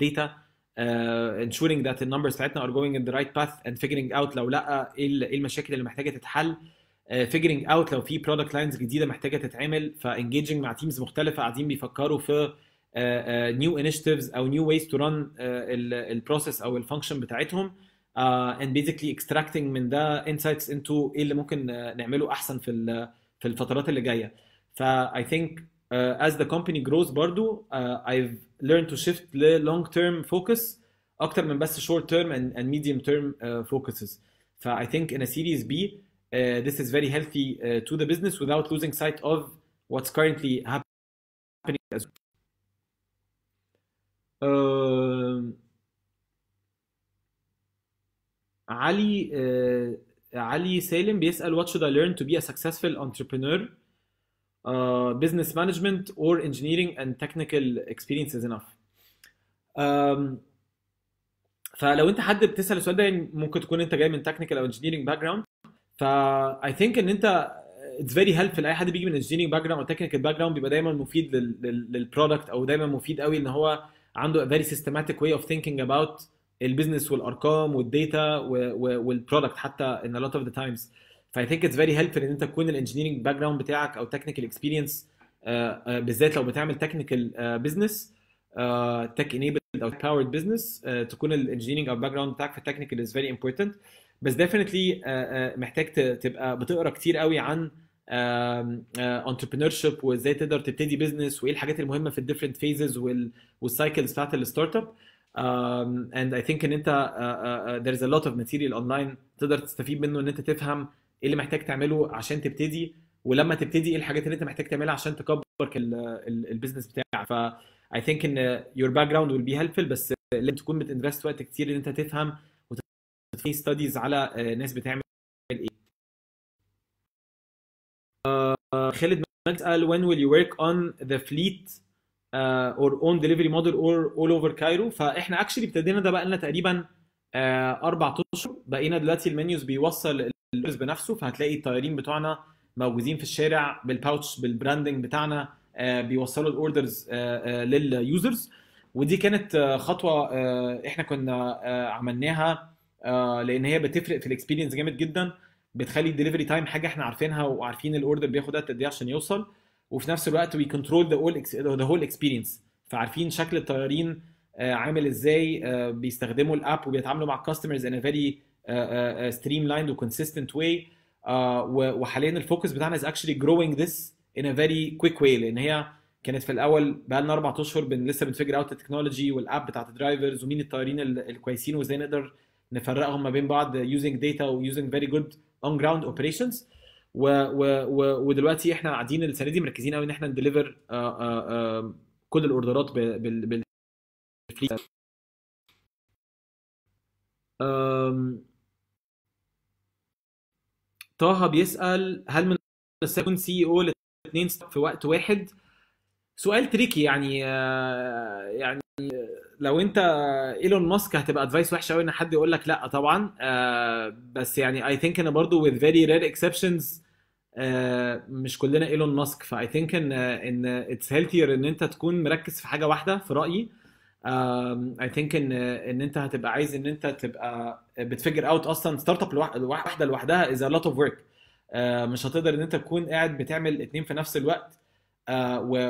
داتا انشورنج ذات النمبرز بتاعتنا ار جوينج ان ذا رايت باث اند فيجرينج اوت لو لا إيه, ايه المشاكل اللي محتاجه تتحل فيجرينج uh, اوت لو في برودكت لاينز جديده محتاجه تتعمل فانجيجنج مع تيمز مختلفه قاعدين بيفكروا في نيو uh, انيشيتيفز uh, او نيو ويز تو ران البروسيس او الفانكشن بتاعتهم اند بيزيكلي اكستراكتنج من ده انسايتس انتو ايه اللي ممكن uh, نعمله احسن في في الفترات اللي جايه فاي ثينك Uh, as the company grows برضو uh, I've learned to shift long term focus اكتر من بس short term and, and medium term uh, focuses ف I think in a series B Uh, this is very healthy uh, to the business without losing sight of what's currently happening as well. Um, uh, Ali Salem, Salim بيسأل what should I learn to be a successful entrepreneur business management or engineering and technical experiences enough فلو انت حد بتسال السؤال ده يعني ممكن تكون انت جاي من technical او engineering background ف I think ان انت it's very helpful اي حد بيجي من engineering background او technical background بيبقى دايما مفيد لل, لل, للبرودكت او دايما مفيد قوي ان هو عنده a very systematic way of thinking about البيزنس والارقام والداتا والبرودكت حتى ان a lot of the times فاي ثينك اتس فيري هيلبفل ان انت تكون الانجينيرنج باك جراوند بتاعك او تكنيكال اكسبيرينس آه، آه، بالذات لو بتعمل تكنيكال بزنس تك انيبلد او باورد آه، بزنس تكون الانجينيرنج او الباك جراوند بتاعك في التكنيكال از فيري امبورتنت بس ديفينتلي محتاج تبقى بتقرا كتير قوي عن انتربرينور شيب وازاي تقدر تبتدي بزنس وايه الحاجات المهمه في الديفرنت فيزز والسايكلز بتاعت الستارت اب اند اي ثينك ان انت there is a lot of material online تقدر تستفيد منه ان انت تفهم ايه اللي محتاج تعمله عشان تبتدي ولما تبتدي ايه الحاجات اللي انت محتاج تعملها عشان تكبر البيزنس بتاعك ف اي ثينك ان يور باك جراوند ويل بي هيلفل بس لازم تكون بتنفست وقت كتير ان انت تفهم وتفهم ستاديز على آه، ناس بتعمل ايه آه، خالد مسأل when will you work on the fleet uh, or own delivery model or all over Cairo فاحنا اكشلي ابتدينا ده بقى لنا تقريبا اربع اشهر بقينا دلوقتي المنيوز بيوصل القرص بنفسه فهتلاقي الطيارين بتوعنا موجودين في الشارع بالباوتش بالبراندنج بتاعنا آه، بيوصلوا الاوردرز آه، آه، لليوزرز ودي كانت خطوه احنا كنا عملناها لان هي بتفرق في الاكسبيرينس جامد جدا بتخلي الدليفري تايم حاجه احنا عارفينها وعارفين الاوردر بياخد وقت قد ايه عشان يوصل وفي نفس الوقت وي كنترول ذا اول ذا هول اكسبيرينس فعارفين شكل الطيارين عامل ازاي بيستخدموا الاب وبيتعاملوا مع الكاستمرز ان فيري ستريم لايند وكونسيستنت واي وحاليا الفوكس بتاعنا از اكشلي جروينج ذس ان ا فيري كويك واي لان هي كانت في الاول بقى لنا اربع اشهر بن لسه بنفجر اوت التكنولوجي والاب بتاعت الدرايفرز ومين الطيارين الكويسين وازاي نقدر نفرقهم ما بين بعض يوزنج داتا ويوزنج فيري جود اون جراوند اوبريشنز ودلوقتي احنا قاعدين السنه دي مركزين قوي ان احنا نديليفر آه، آه، آه، كل الاوردرات بال طه بيسال هل من السبب يكون سي او لاثنين في وقت واحد سؤال تريكي يعني آه، يعني آه، لو انت ايلون ماسك هتبقى ادفايس وحشه قوي ان حد يقول لك لا طبعا آه، بس يعني اي ثينك ان برضه with very rare exceptions مش كلنا ايلون ماسك فاي ثينك ان ان اتس هيلثير ان انت تكون مركز في حاجه واحده في رايي اي um, ثينك ان ان انت هتبقى عايز ان انت تبقى بتفجر اوت اصلا ستارت اب واحده لوحدها از لوت اوف ورك مش هتقدر ان انت تكون قاعد بتعمل اتنين في نفس الوقت uh,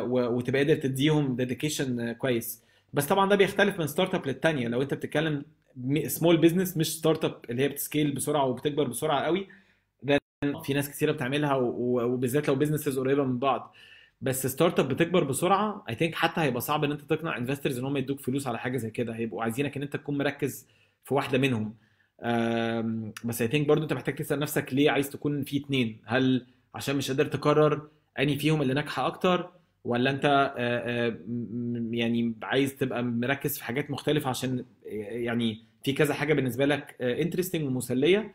وتبقى قادر تديهم ديديكيشن كويس بس طبعا ده بيختلف من ستارت اب للتانيه لو انت بتتكلم سمول بزنس مش ستارت اب اللي هي بتسكيل بسرعه وبتكبر بسرعه قوي ده في ناس كثيره بتعملها وبالذات لو بزنسز قريبه من بعض بس ستارت اب بتكبر بسرعه اي ثينك حتى هيبقى صعب ان انت تقنع انفسترز ان هم يدوك فلوس على حاجه زي كده هيبقوا عايزينك ان انت تكون مركز في واحده منهم بس اي ثينك برضو انت محتاج تسال نفسك ليه عايز تكون في اتنين هل عشان مش قادر تقرر اني فيهم اللي ناجحه اكتر ولا انت يعني عايز تبقى مركز في حاجات مختلفه عشان يعني في كذا حاجه بالنسبه لك انترستنج ومسليه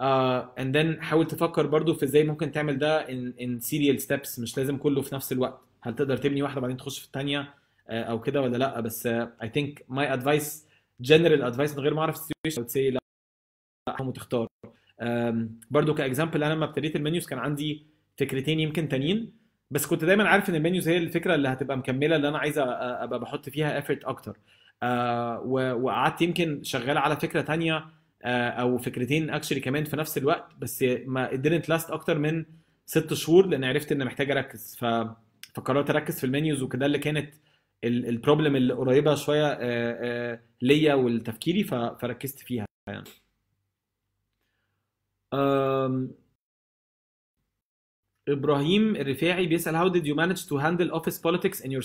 آه، and then حاول تفكر برضو في ازاي ممكن تعمل ده ان in سيريال ستيبس مش لازم كله في نفس الوقت هل تقدر تبني واحده بعدين تخش في الثانيه uh, آه، او كده ولا لا بس اي ثينك ماي ادفايس جنرال ادفايس من غير ما اعرف السيتويشن سي لا وتختار um, برضو كاكزامبل انا لما ابتديت المنيوز كان عندي فكرتين يمكن تانيين بس كنت دايما عارف ان المنيوز هي الفكره اللي هتبقى مكمله اللي انا عايز ابقى بحط فيها ايفورت اكتر آه، وقعدت يمكن شغال على فكره تانية آه، او فكرتين اكشلي كمان في نفس الوقت بس ما ادنت لاست اكتر من ست شهور لان عرفت ان محتاج اركز ف فقررت اركز في المنيوز وكده اللي كانت البروبلم اللي قريبه شويه آه، آه، ليا والتفكيري فركزت فيها يعني ابراهيم الرفاعي بيسال how did you manage to handle office politics in your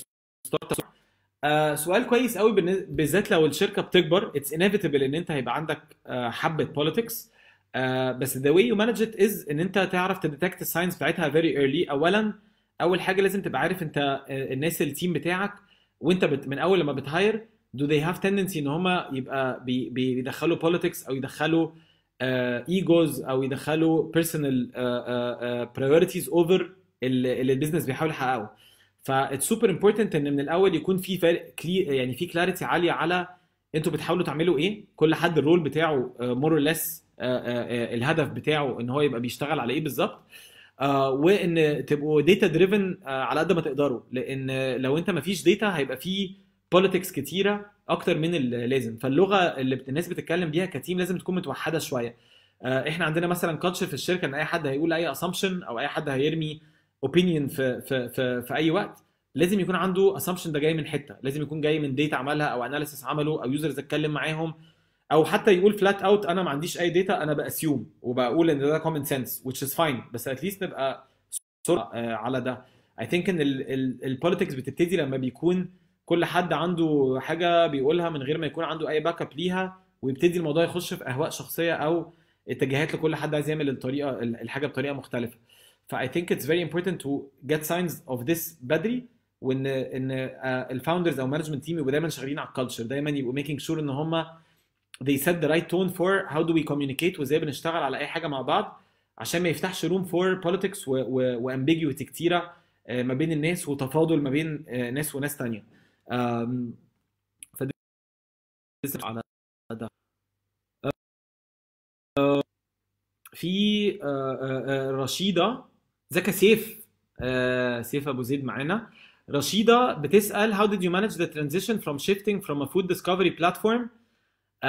startup آه سؤال كويس قوي بالذات لو الشركه بتكبر اتس انيفيتبل ان انت هيبقى عندك آه حبه بوليتكس آه بس ذا واي يو مانج ات از ان انت تعرف تديتكت الساينس بتاعتها فيري ايرلي اولا اول حاجه لازم تبقى عارف انت آه، الناس التيم بتاعك وانت بت من اول لما بتهاير دو ذي هاف تندنسي ان هما يبقى بي بيدخلوا بوليتكس او يدخلوا ايجوز آه، او يدخلوا بيرسونال بريورتيز اوفر اللي البيزنس بيحاول يحققه فاتس سوبر امبورتنت ان من الاول يكون في فرق يعني في كلاريتي عاليه على انتوا بتحاولوا تعملوا ايه كل حد الرول بتاعه مور اور ليس الهدف بتاعه ان هو يبقى بيشتغل على ايه بالظبط آه، وان تبقوا داتا آه، دريفن على قد ما تقدروا لان لو انت ما فيش داتا هيبقى في بوليتكس كتيره اكتر من اللازم فاللغه اللي الناس بتتكلم بيها كتيم لازم تكون متوحده شويه آه، احنا عندنا مثلا كاتشر في الشركه ان اي حد هيقول اي اسامبشن او اي حد هيرمي اوبينيون في, في في في اي وقت لازم يكون عنده اسامبشن ده جاي من حته لازم يكون جاي من ديتا عملها او اناليسيس عمله او يوزرز اتكلم معاهم او حتى يقول فلات اوت انا ما عنديش اي ديتا انا باسيوم وبقول ان ده كومن سنس which is fine بس اتليست نبقى سرعه آه، على ده اي ثينك ان البوليتكس بتبتدي لما بيكون كل حد عنده حاجه بيقولها من غير ما يكون عنده اي باك اب ليها ويبتدي الموضوع يخش في اهواء شخصيه او اتجاهات لكل حد عايز يعمل الطريقه الحاجه بطريقه مختلفه فاي ثينك اتس فيري امبورتنت تو جيت ساينز اوف ذس بدري وان ان آه، الفاوندرز او مانجمنت تيم يبقوا دايما شغالين على الكالتشر دايما يبقوا ميكينج شور ان هم they set the right tone for how do we communicate وازاي بنشتغل على اي حاجه مع بعض عشان ما يفتحش روم فور politics وامبيجيوتي كتيره آه، ما بين الناس وتفاضل ما بين آه، ناس وناس تانية على ده في رشيده ازيك يا سيف آه سيف ابو زيد معانا رشيده بتسال how did you manage the transition from shifting from a food discovery platform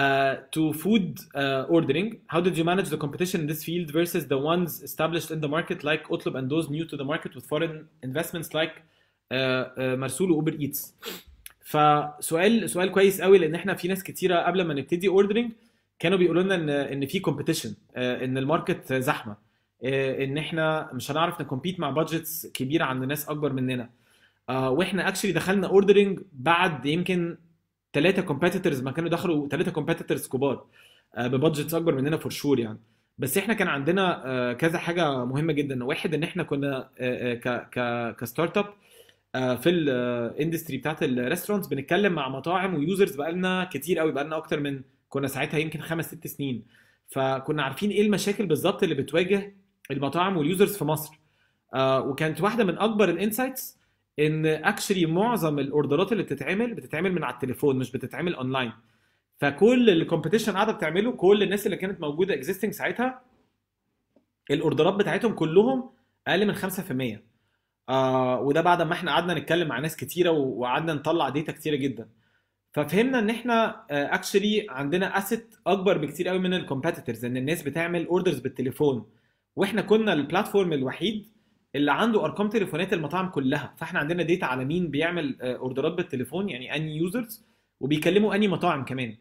uh, to food uh, ordering. How did you manage the competition in this field versus the ones established in the market like Otlub and those new to the market with foreign investments like uh, uh, مرسول وأوبر إيتس؟ فسؤال سؤال كويس قوي لان احنا في ناس كتيره قبل ما نبتدي اوردرنج كانوا بيقولوا لنا ان ان في كومبيتيشن ان الماركت زحمه آه، ان احنا مش هنعرف نكومبيت مع بادجتس كبيره عند ناس اكبر مننا آه، واحنا اكشلي دخلنا اوردرنج بعد يمكن ثلاثه كومبيتيتورز ما كانوا دخلوا ثلاثه كومبيتيتورز كبار آه، ببادجتس اكبر مننا فور شور يعني بس احنا كان عندنا كذا حاجه مهمه جدا واحد ان احنا كنا ك كستارت اب في الاندستري بتاعت الريستورانتس بنتكلم مع مطاعم ويوزرز بقالنا كتير قوي بقالنا اكتر من كنا ساعتها يمكن خمس ست سنين فكنا عارفين ايه المشاكل بالظبط اللي بتواجه المطاعم واليوزرز في مصر آه وكانت واحده من اكبر الانسايتس ان اكشلي معظم الاوردرات اللي بتتعمل بتتعمل من على التليفون مش بتتعمل اونلاين فكل الكومبيتيشن قاعده بتعمله كل الناس اللي كانت موجوده اكزيستنج ساعتها الاوردرات بتاعتهم كلهم اقل من 5% آه وده بعد ما احنا قعدنا نتكلم مع ناس كتيره وقعدنا نطلع داتا كتيره جدا ففهمنا ان احنا اكشلي آه، عندنا اسيت اكبر بكتير قوي من الكومبيتيتورز ان الناس بتعمل اوردرز بالتليفون واحنا كنا البلاتفورم الوحيد اللي عنده ارقام تليفونات المطاعم كلها فاحنا عندنا ديتا على مين بيعمل آه، اوردرات بالتليفون يعني اني يوزرز وبيكلموا اني مطاعم كمان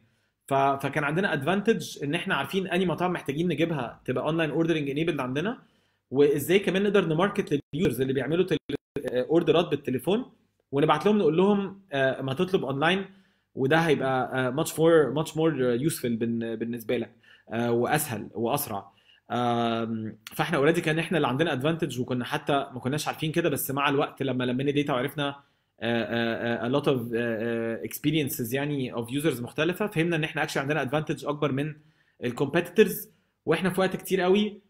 فكان عندنا ادفانتج ان احنا عارفين اني مطاعم محتاجين نجيبها تبقى اونلاين اوردرنج انيبلد عندنا وازاي كمان نقدر نماركت لليوزرز اللي بيعملوا آه، اوردرات بالتليفون ونبعت لهم نقول لهم آه، ما تطلب اونلاين وده هيبقى ماتش مور ماتش مور يوسفل بالنسبه لك واسهل واسرع فاحنا اوريدي كان احنا اللي عندنا ادفانتج وكنا حتى ما كناش عارفين كده بس مع الوقت لما لمينا داتا وعرفنا آه، آه، آه، a lot of experiences يعني of users مختلفه فهمنا ان احنا اكشلي عندنا ادفانتج اكبر من الكومبيتيتورز واحنا في وقت كتير قوي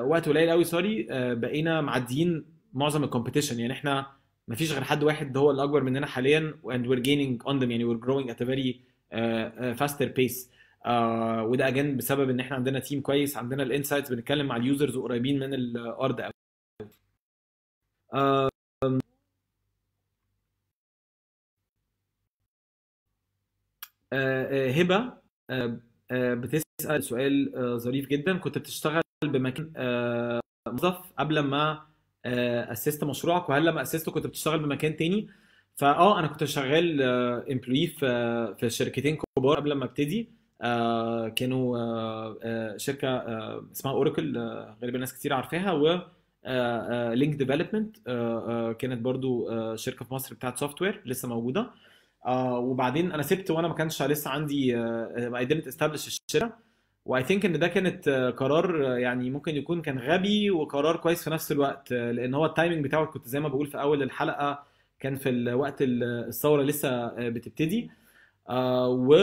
وقت قليل قوي سوري بقينا معديين معظم الكومبيتيشن يعني احنا ما فيش غير حد واحد هو اللي اكبر مننا حاليا and we're gaining on them يعني we're growing at a very faster pace آه وده اجن بسبب ان احنا عندنا تيم كويس عندنا الانسايتس بنتكلم مع اليوزرز وقريبين من الارض قوي آه،, آه هبه آه، آه، بتسال سؤال ظريف جدا كنت بتشتغل بمكان موظف قبل ما اسست مشروعك وهل لما اسسته كنت بتشتغل بمكان تاني فاه انا كنت شغال امبلوي في في شركتين كبار قبل ما ابتدي آه، كانوا آه، آه، شركه اسمها اوراكل غالبا ناس كتير عارفاها و لينك ديفلوبمنت كانت برضو شركه في مصر بتاعت سوفت وير لسه موجوده وبعدين انا سبت وانا ما كانش لسه عندي اي didn't establish الشركه واي ثينك ان ده كانت قرار يعني ممكن يكون كان غبي وقرار كويس في نفس الوقت لان هو التايمنج بتاعه كنت زي ما بقول في اول الحلقه كان في الوقت الثوره لسه بتبتدي و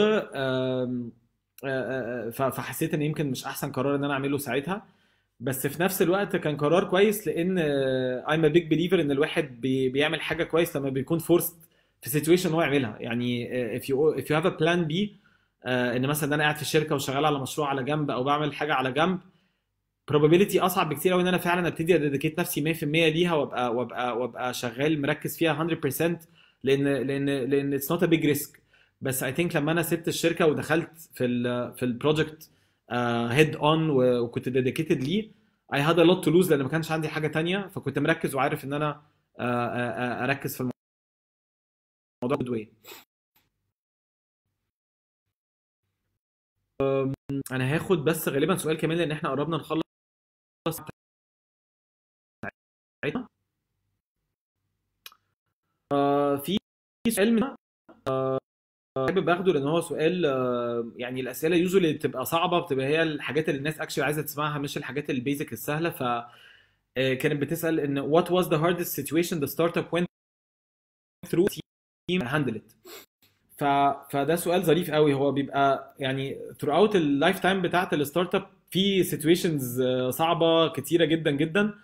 آه، آه، آه، فحسيت ان يمكن مش احسن قرار ان انا اعمله ساعتها بس في نفس الوقت كان قرار كويس لان ايم ا بيج بليفر ان الواحد بيعمل حاجه كويس لما بيكون فورست في سيتويشن هو يعملها يعني if you if you have a plan B ان مثلا انا قاعد في الشركه وشغال على مشروع على جنب او بعمل حاجه على جنب probability اصعب بكتير قوي ان انا فعلا ابتدي اديكيت نفسي 100% ليها وابقى وابقى وابقى شغال مركز فيها 100% لان لان لان اتس نوت ا بيج ريسك بس اي ثينك لما انا سبت الشركه ودخلت في ال في البروجكت هيد اون وكنت ديديكيتد ليه اي هاد ا لوت تو لوز لان ما كانش عندي حاجه تانية فكنت مركز وعارف ان انا آه، آه، آه، اركز في الموضوع جود واي انا هاخد بس غالبا سؤال كمان لان احنا قربنا نخلص في سؤال من حابب باخده لان هو سؤال آه، يعني الاسئله يوزو اللي بتبقى صعبه بتبقى هي الحاجات اللي الناس اكشلي عايزه تسمعها مش الحاجات البيزك السهله ف آه، كانت بتسال ان وات واز ذا هاردست سيتويشن ذا ستارت اب وينت ثرو تيم هاندلت ف... فده سؤال ظريف قوي هو بيبقى يعني ثرو اوت اللايف تايم بتاعت الستارت اب في سيتويشنز آه، صعبه كتيره جدا جدا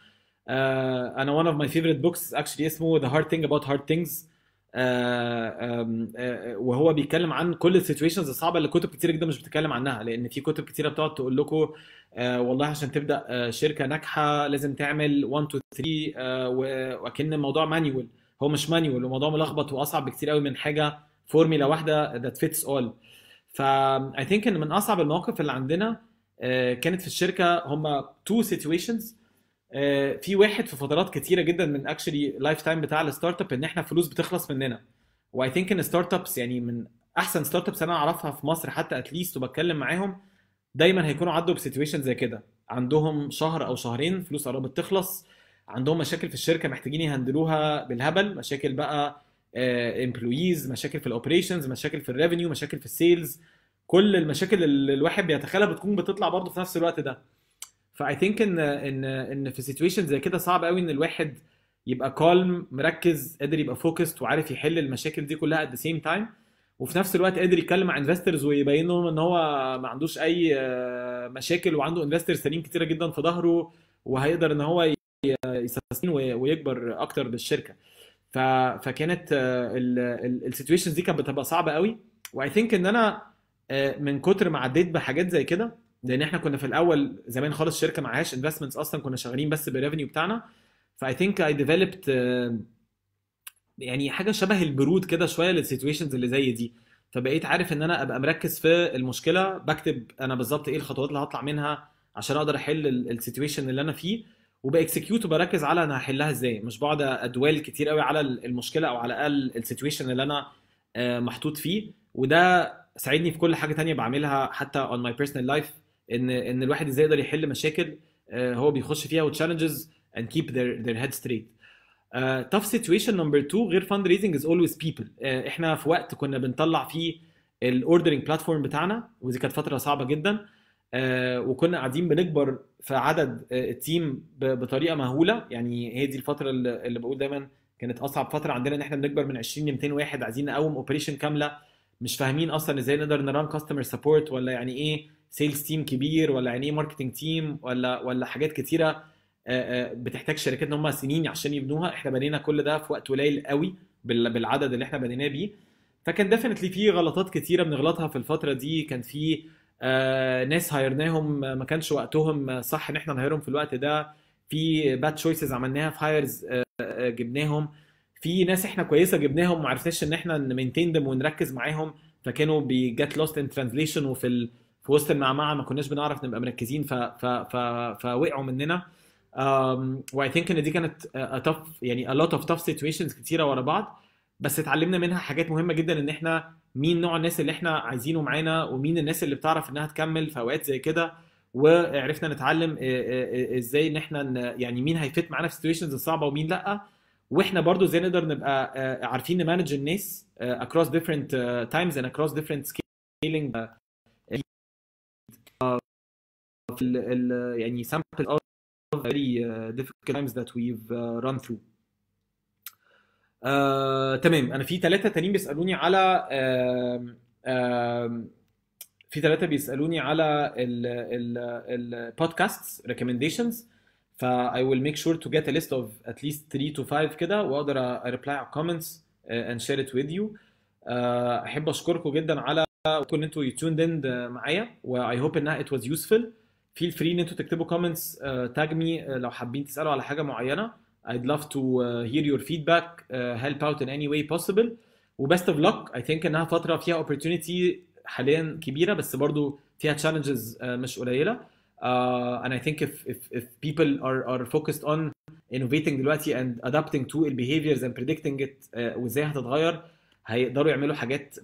انا وان اوف ماي فيفرت بوكس اكشلي اسمه ذا هارد ثينج اباوت هارد ثينجز آه، آه، آه، وهو بيتكلم عن كل السيتويشنز الصعبه اللي كتب كتير جدا مش بتتكلم عنها لان في كتب كتيره بتقعد تقول لكم والله عشان تبدا شركه ناجحه لازم تعمل 1 2 3 وكان الموضوع مانيوال هو مش مانيوال الموضوع ملخبط واصعب بكتير قوي من حاجه فورميلا واحده ذات فيتس اول فا اي ثينك ان من اصعب المواقف اللي عندنا كانت في الشركه هم تو سيتويشنز آه، في واحد في فترات كتيره جدا من اكشلي لايف تايم بتاع الستارت اب ان احنا فلوس بتخلص مننا واي ثينك ان ستارت ابس يعني من احسن ستارت ابس انا اعرفها في مصر حتى اتليست وبتكلم معاهم دايما هيكونوا عدوا بسيتويشن زي كده عندهم شهر او شهرين فلوس قربت تخلص عندهم مشاكل في الشركه محتاجين يهندلوها بالهبل مشاكل بقى امبلويز آه، مشاكل في الاوبريشنز مشاكل في الريفينيو مشاكل في السيلز كل المشاكل اللي الواحد بيتخيلها بتكون بتطلع برضه في نفس الوقت ده فاي ثينك ان ان ان في سيتويشن زي كده صعب قوي ان الواحد يبقى كالم مركز قادر يبقى فوكست وعارف يحل المشاكل دي كلها ات ذا سيم تايم وفي نفس الوقت قادر يتكلم مع انفسترز ويبين لهم ان هو ما عندوش اي آه، مشاكل وعنده انفسترز تانيين كتيره جدا في ظهره وهيقدر ان هو يستثمر ويكبر اكتر بالشركه فكانت آه، السيتويشنز دي كانت بتبقى صعبه قوي واي ثينك ان انا آه، من كتر ما عديت بحاجات زي كده لان احنا كنا في الاول زمان خالص شركه معهاش انفستمنتس اصلا كنا شغالين بس بالريفنيو بتاعنا فاي ثينك اي ديفلوبت يعني حاجه شبه البرود كده شويه للسيتويشنز اللي زي دي فبقيت عارف ان انا ابقى مركز في المشكله بكتب انا بالظبط ايه الخطوات اللي هطلع منها عشان اقدر احل السيتويشن اللي انا فيه وباكسكيوت وبركز على انا هحلها ازاي مش بقعد ادوال كتير قوي على المشكله او على الاقل السيتويشن اللي انا آه، محطوط فيه وده ساعدني في كل حاجه تانية بعملها حتى on my personal life ان ان الواحد ازاي يقدر يحل مشاكل آه، هو بيخش فيها وتشالنجز اند كيب ذير their head straight. Uh, tough situation غير فند ريزنج از اولويز بيبل احنا في وقت كنا بنطلع فيه الاوردرنج بلاتفورم بتاعنا ودي كانت فتره صعبه جدا uh, وكنا قاعدين بنكبر في عدد التيم بطريقه مهوله يعني هي دي الفتره اللي بقول دايما كانت اصعب فتره عندنا ان احنا بنكبر من 20 ل 200 واحد عايزين نقوم اوبريشن كامله مش فاهمين اصلا ازاي نقدر نران كاستمر سبورت ولا يعني ايه سيلز تيم كبير ولا يعني ايه ماركتنج تيم ولا ولا حاجات كتيره آه، آه، بتحتاج شركات ان هم سنين عشان يبنوها احنا بنينا كل ده في وقت قليل قوي بالعدد اللي احنا بنيناه بيه فكان ديفنتلي في غلطات كتيره بنغلطها في الفتره دي كان في آه، ناس هايرناهم ما كانش وقتهم صح ان احنا نهايرهم في الوقت ده في باد تشويسز عملناها في هايرز جبناهم في ناس احنا كويسه جبناهم ما عرفناش ان احنا نمينتين ونركز معاهم فكانوا بيجت لوست ان ترانزليشن وفي في وسط المعمعه ما كناش بنعرف نبقى مركزين ف ف ف فوقعوا مننا واي ثينك ان دي كانت تف يعني ا لوت اوف تف سيتويشنز كتيره ورا بعض بس اتعلمنا منها حاجات مهمه جدا ان احنا مين نوع الناس اللي احنا عايزينه معانا ومين الناس اللي بتعرف انها تكمل في اوقات زي كده وعرفنا نتعلم آه، آه، آه، ازاي ان احنا يعني مين هيفت معانا في سيتويشنز الصعبه ومين لا واحنا برضو ازاي نقدر نبقى عارفين نمانج الناس across different times and across different scaling في ال ال يعني سامبل اوف فيري ديفيكولت تايمز ذات we've ران uh, ثرو uh, تمام انا في ثلاثه تانيين بيسالوني على آه، آه، في ثلاثه بيسالوني على البودكاست ريكومنديشنز فا I will make sure to get a list of at least 3 to 5 كده واقدر اريبلاي على comments آه، and share it with you. آه، احب اشكركم جدا على وكون انتوا يتوند اند معايا واي هوب انها ات واز يوسفل فيل فري ان انتوا تكتبوا كومنتس تاج مي لو حابين تسالوا على حاجه معينه I'd love to hear your feedback, uh, help out in any way possible. وبست اوف لك I think انها فتره فيها opportunity حاليا كبيره بس برضو فيها challenges uh, مش قليله. Uh, and I think if, if, if people are, are focused on innovating دلوقتي and adapting to behaviors and predicting it uh, وازاي هتتغير هيقدروا يعملوا حاجات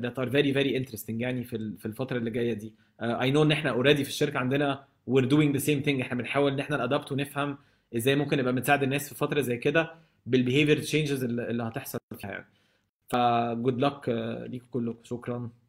ذات ار فيري فيري انترستنج يعني في في الفتره اللي جايه دي اي آه، نو ان احنا اوريدي في الشركه عندنا وير دوينج ذا سيم ثينج احنا بنحاول ان احنا نادابت ونفهم ازاي ممكن نبقى بنساعد الناس في فتره زي كده بالبيهيفير تشينجز اللي هتحصل فيها يعني فجود لك ليكم كلكم شكرا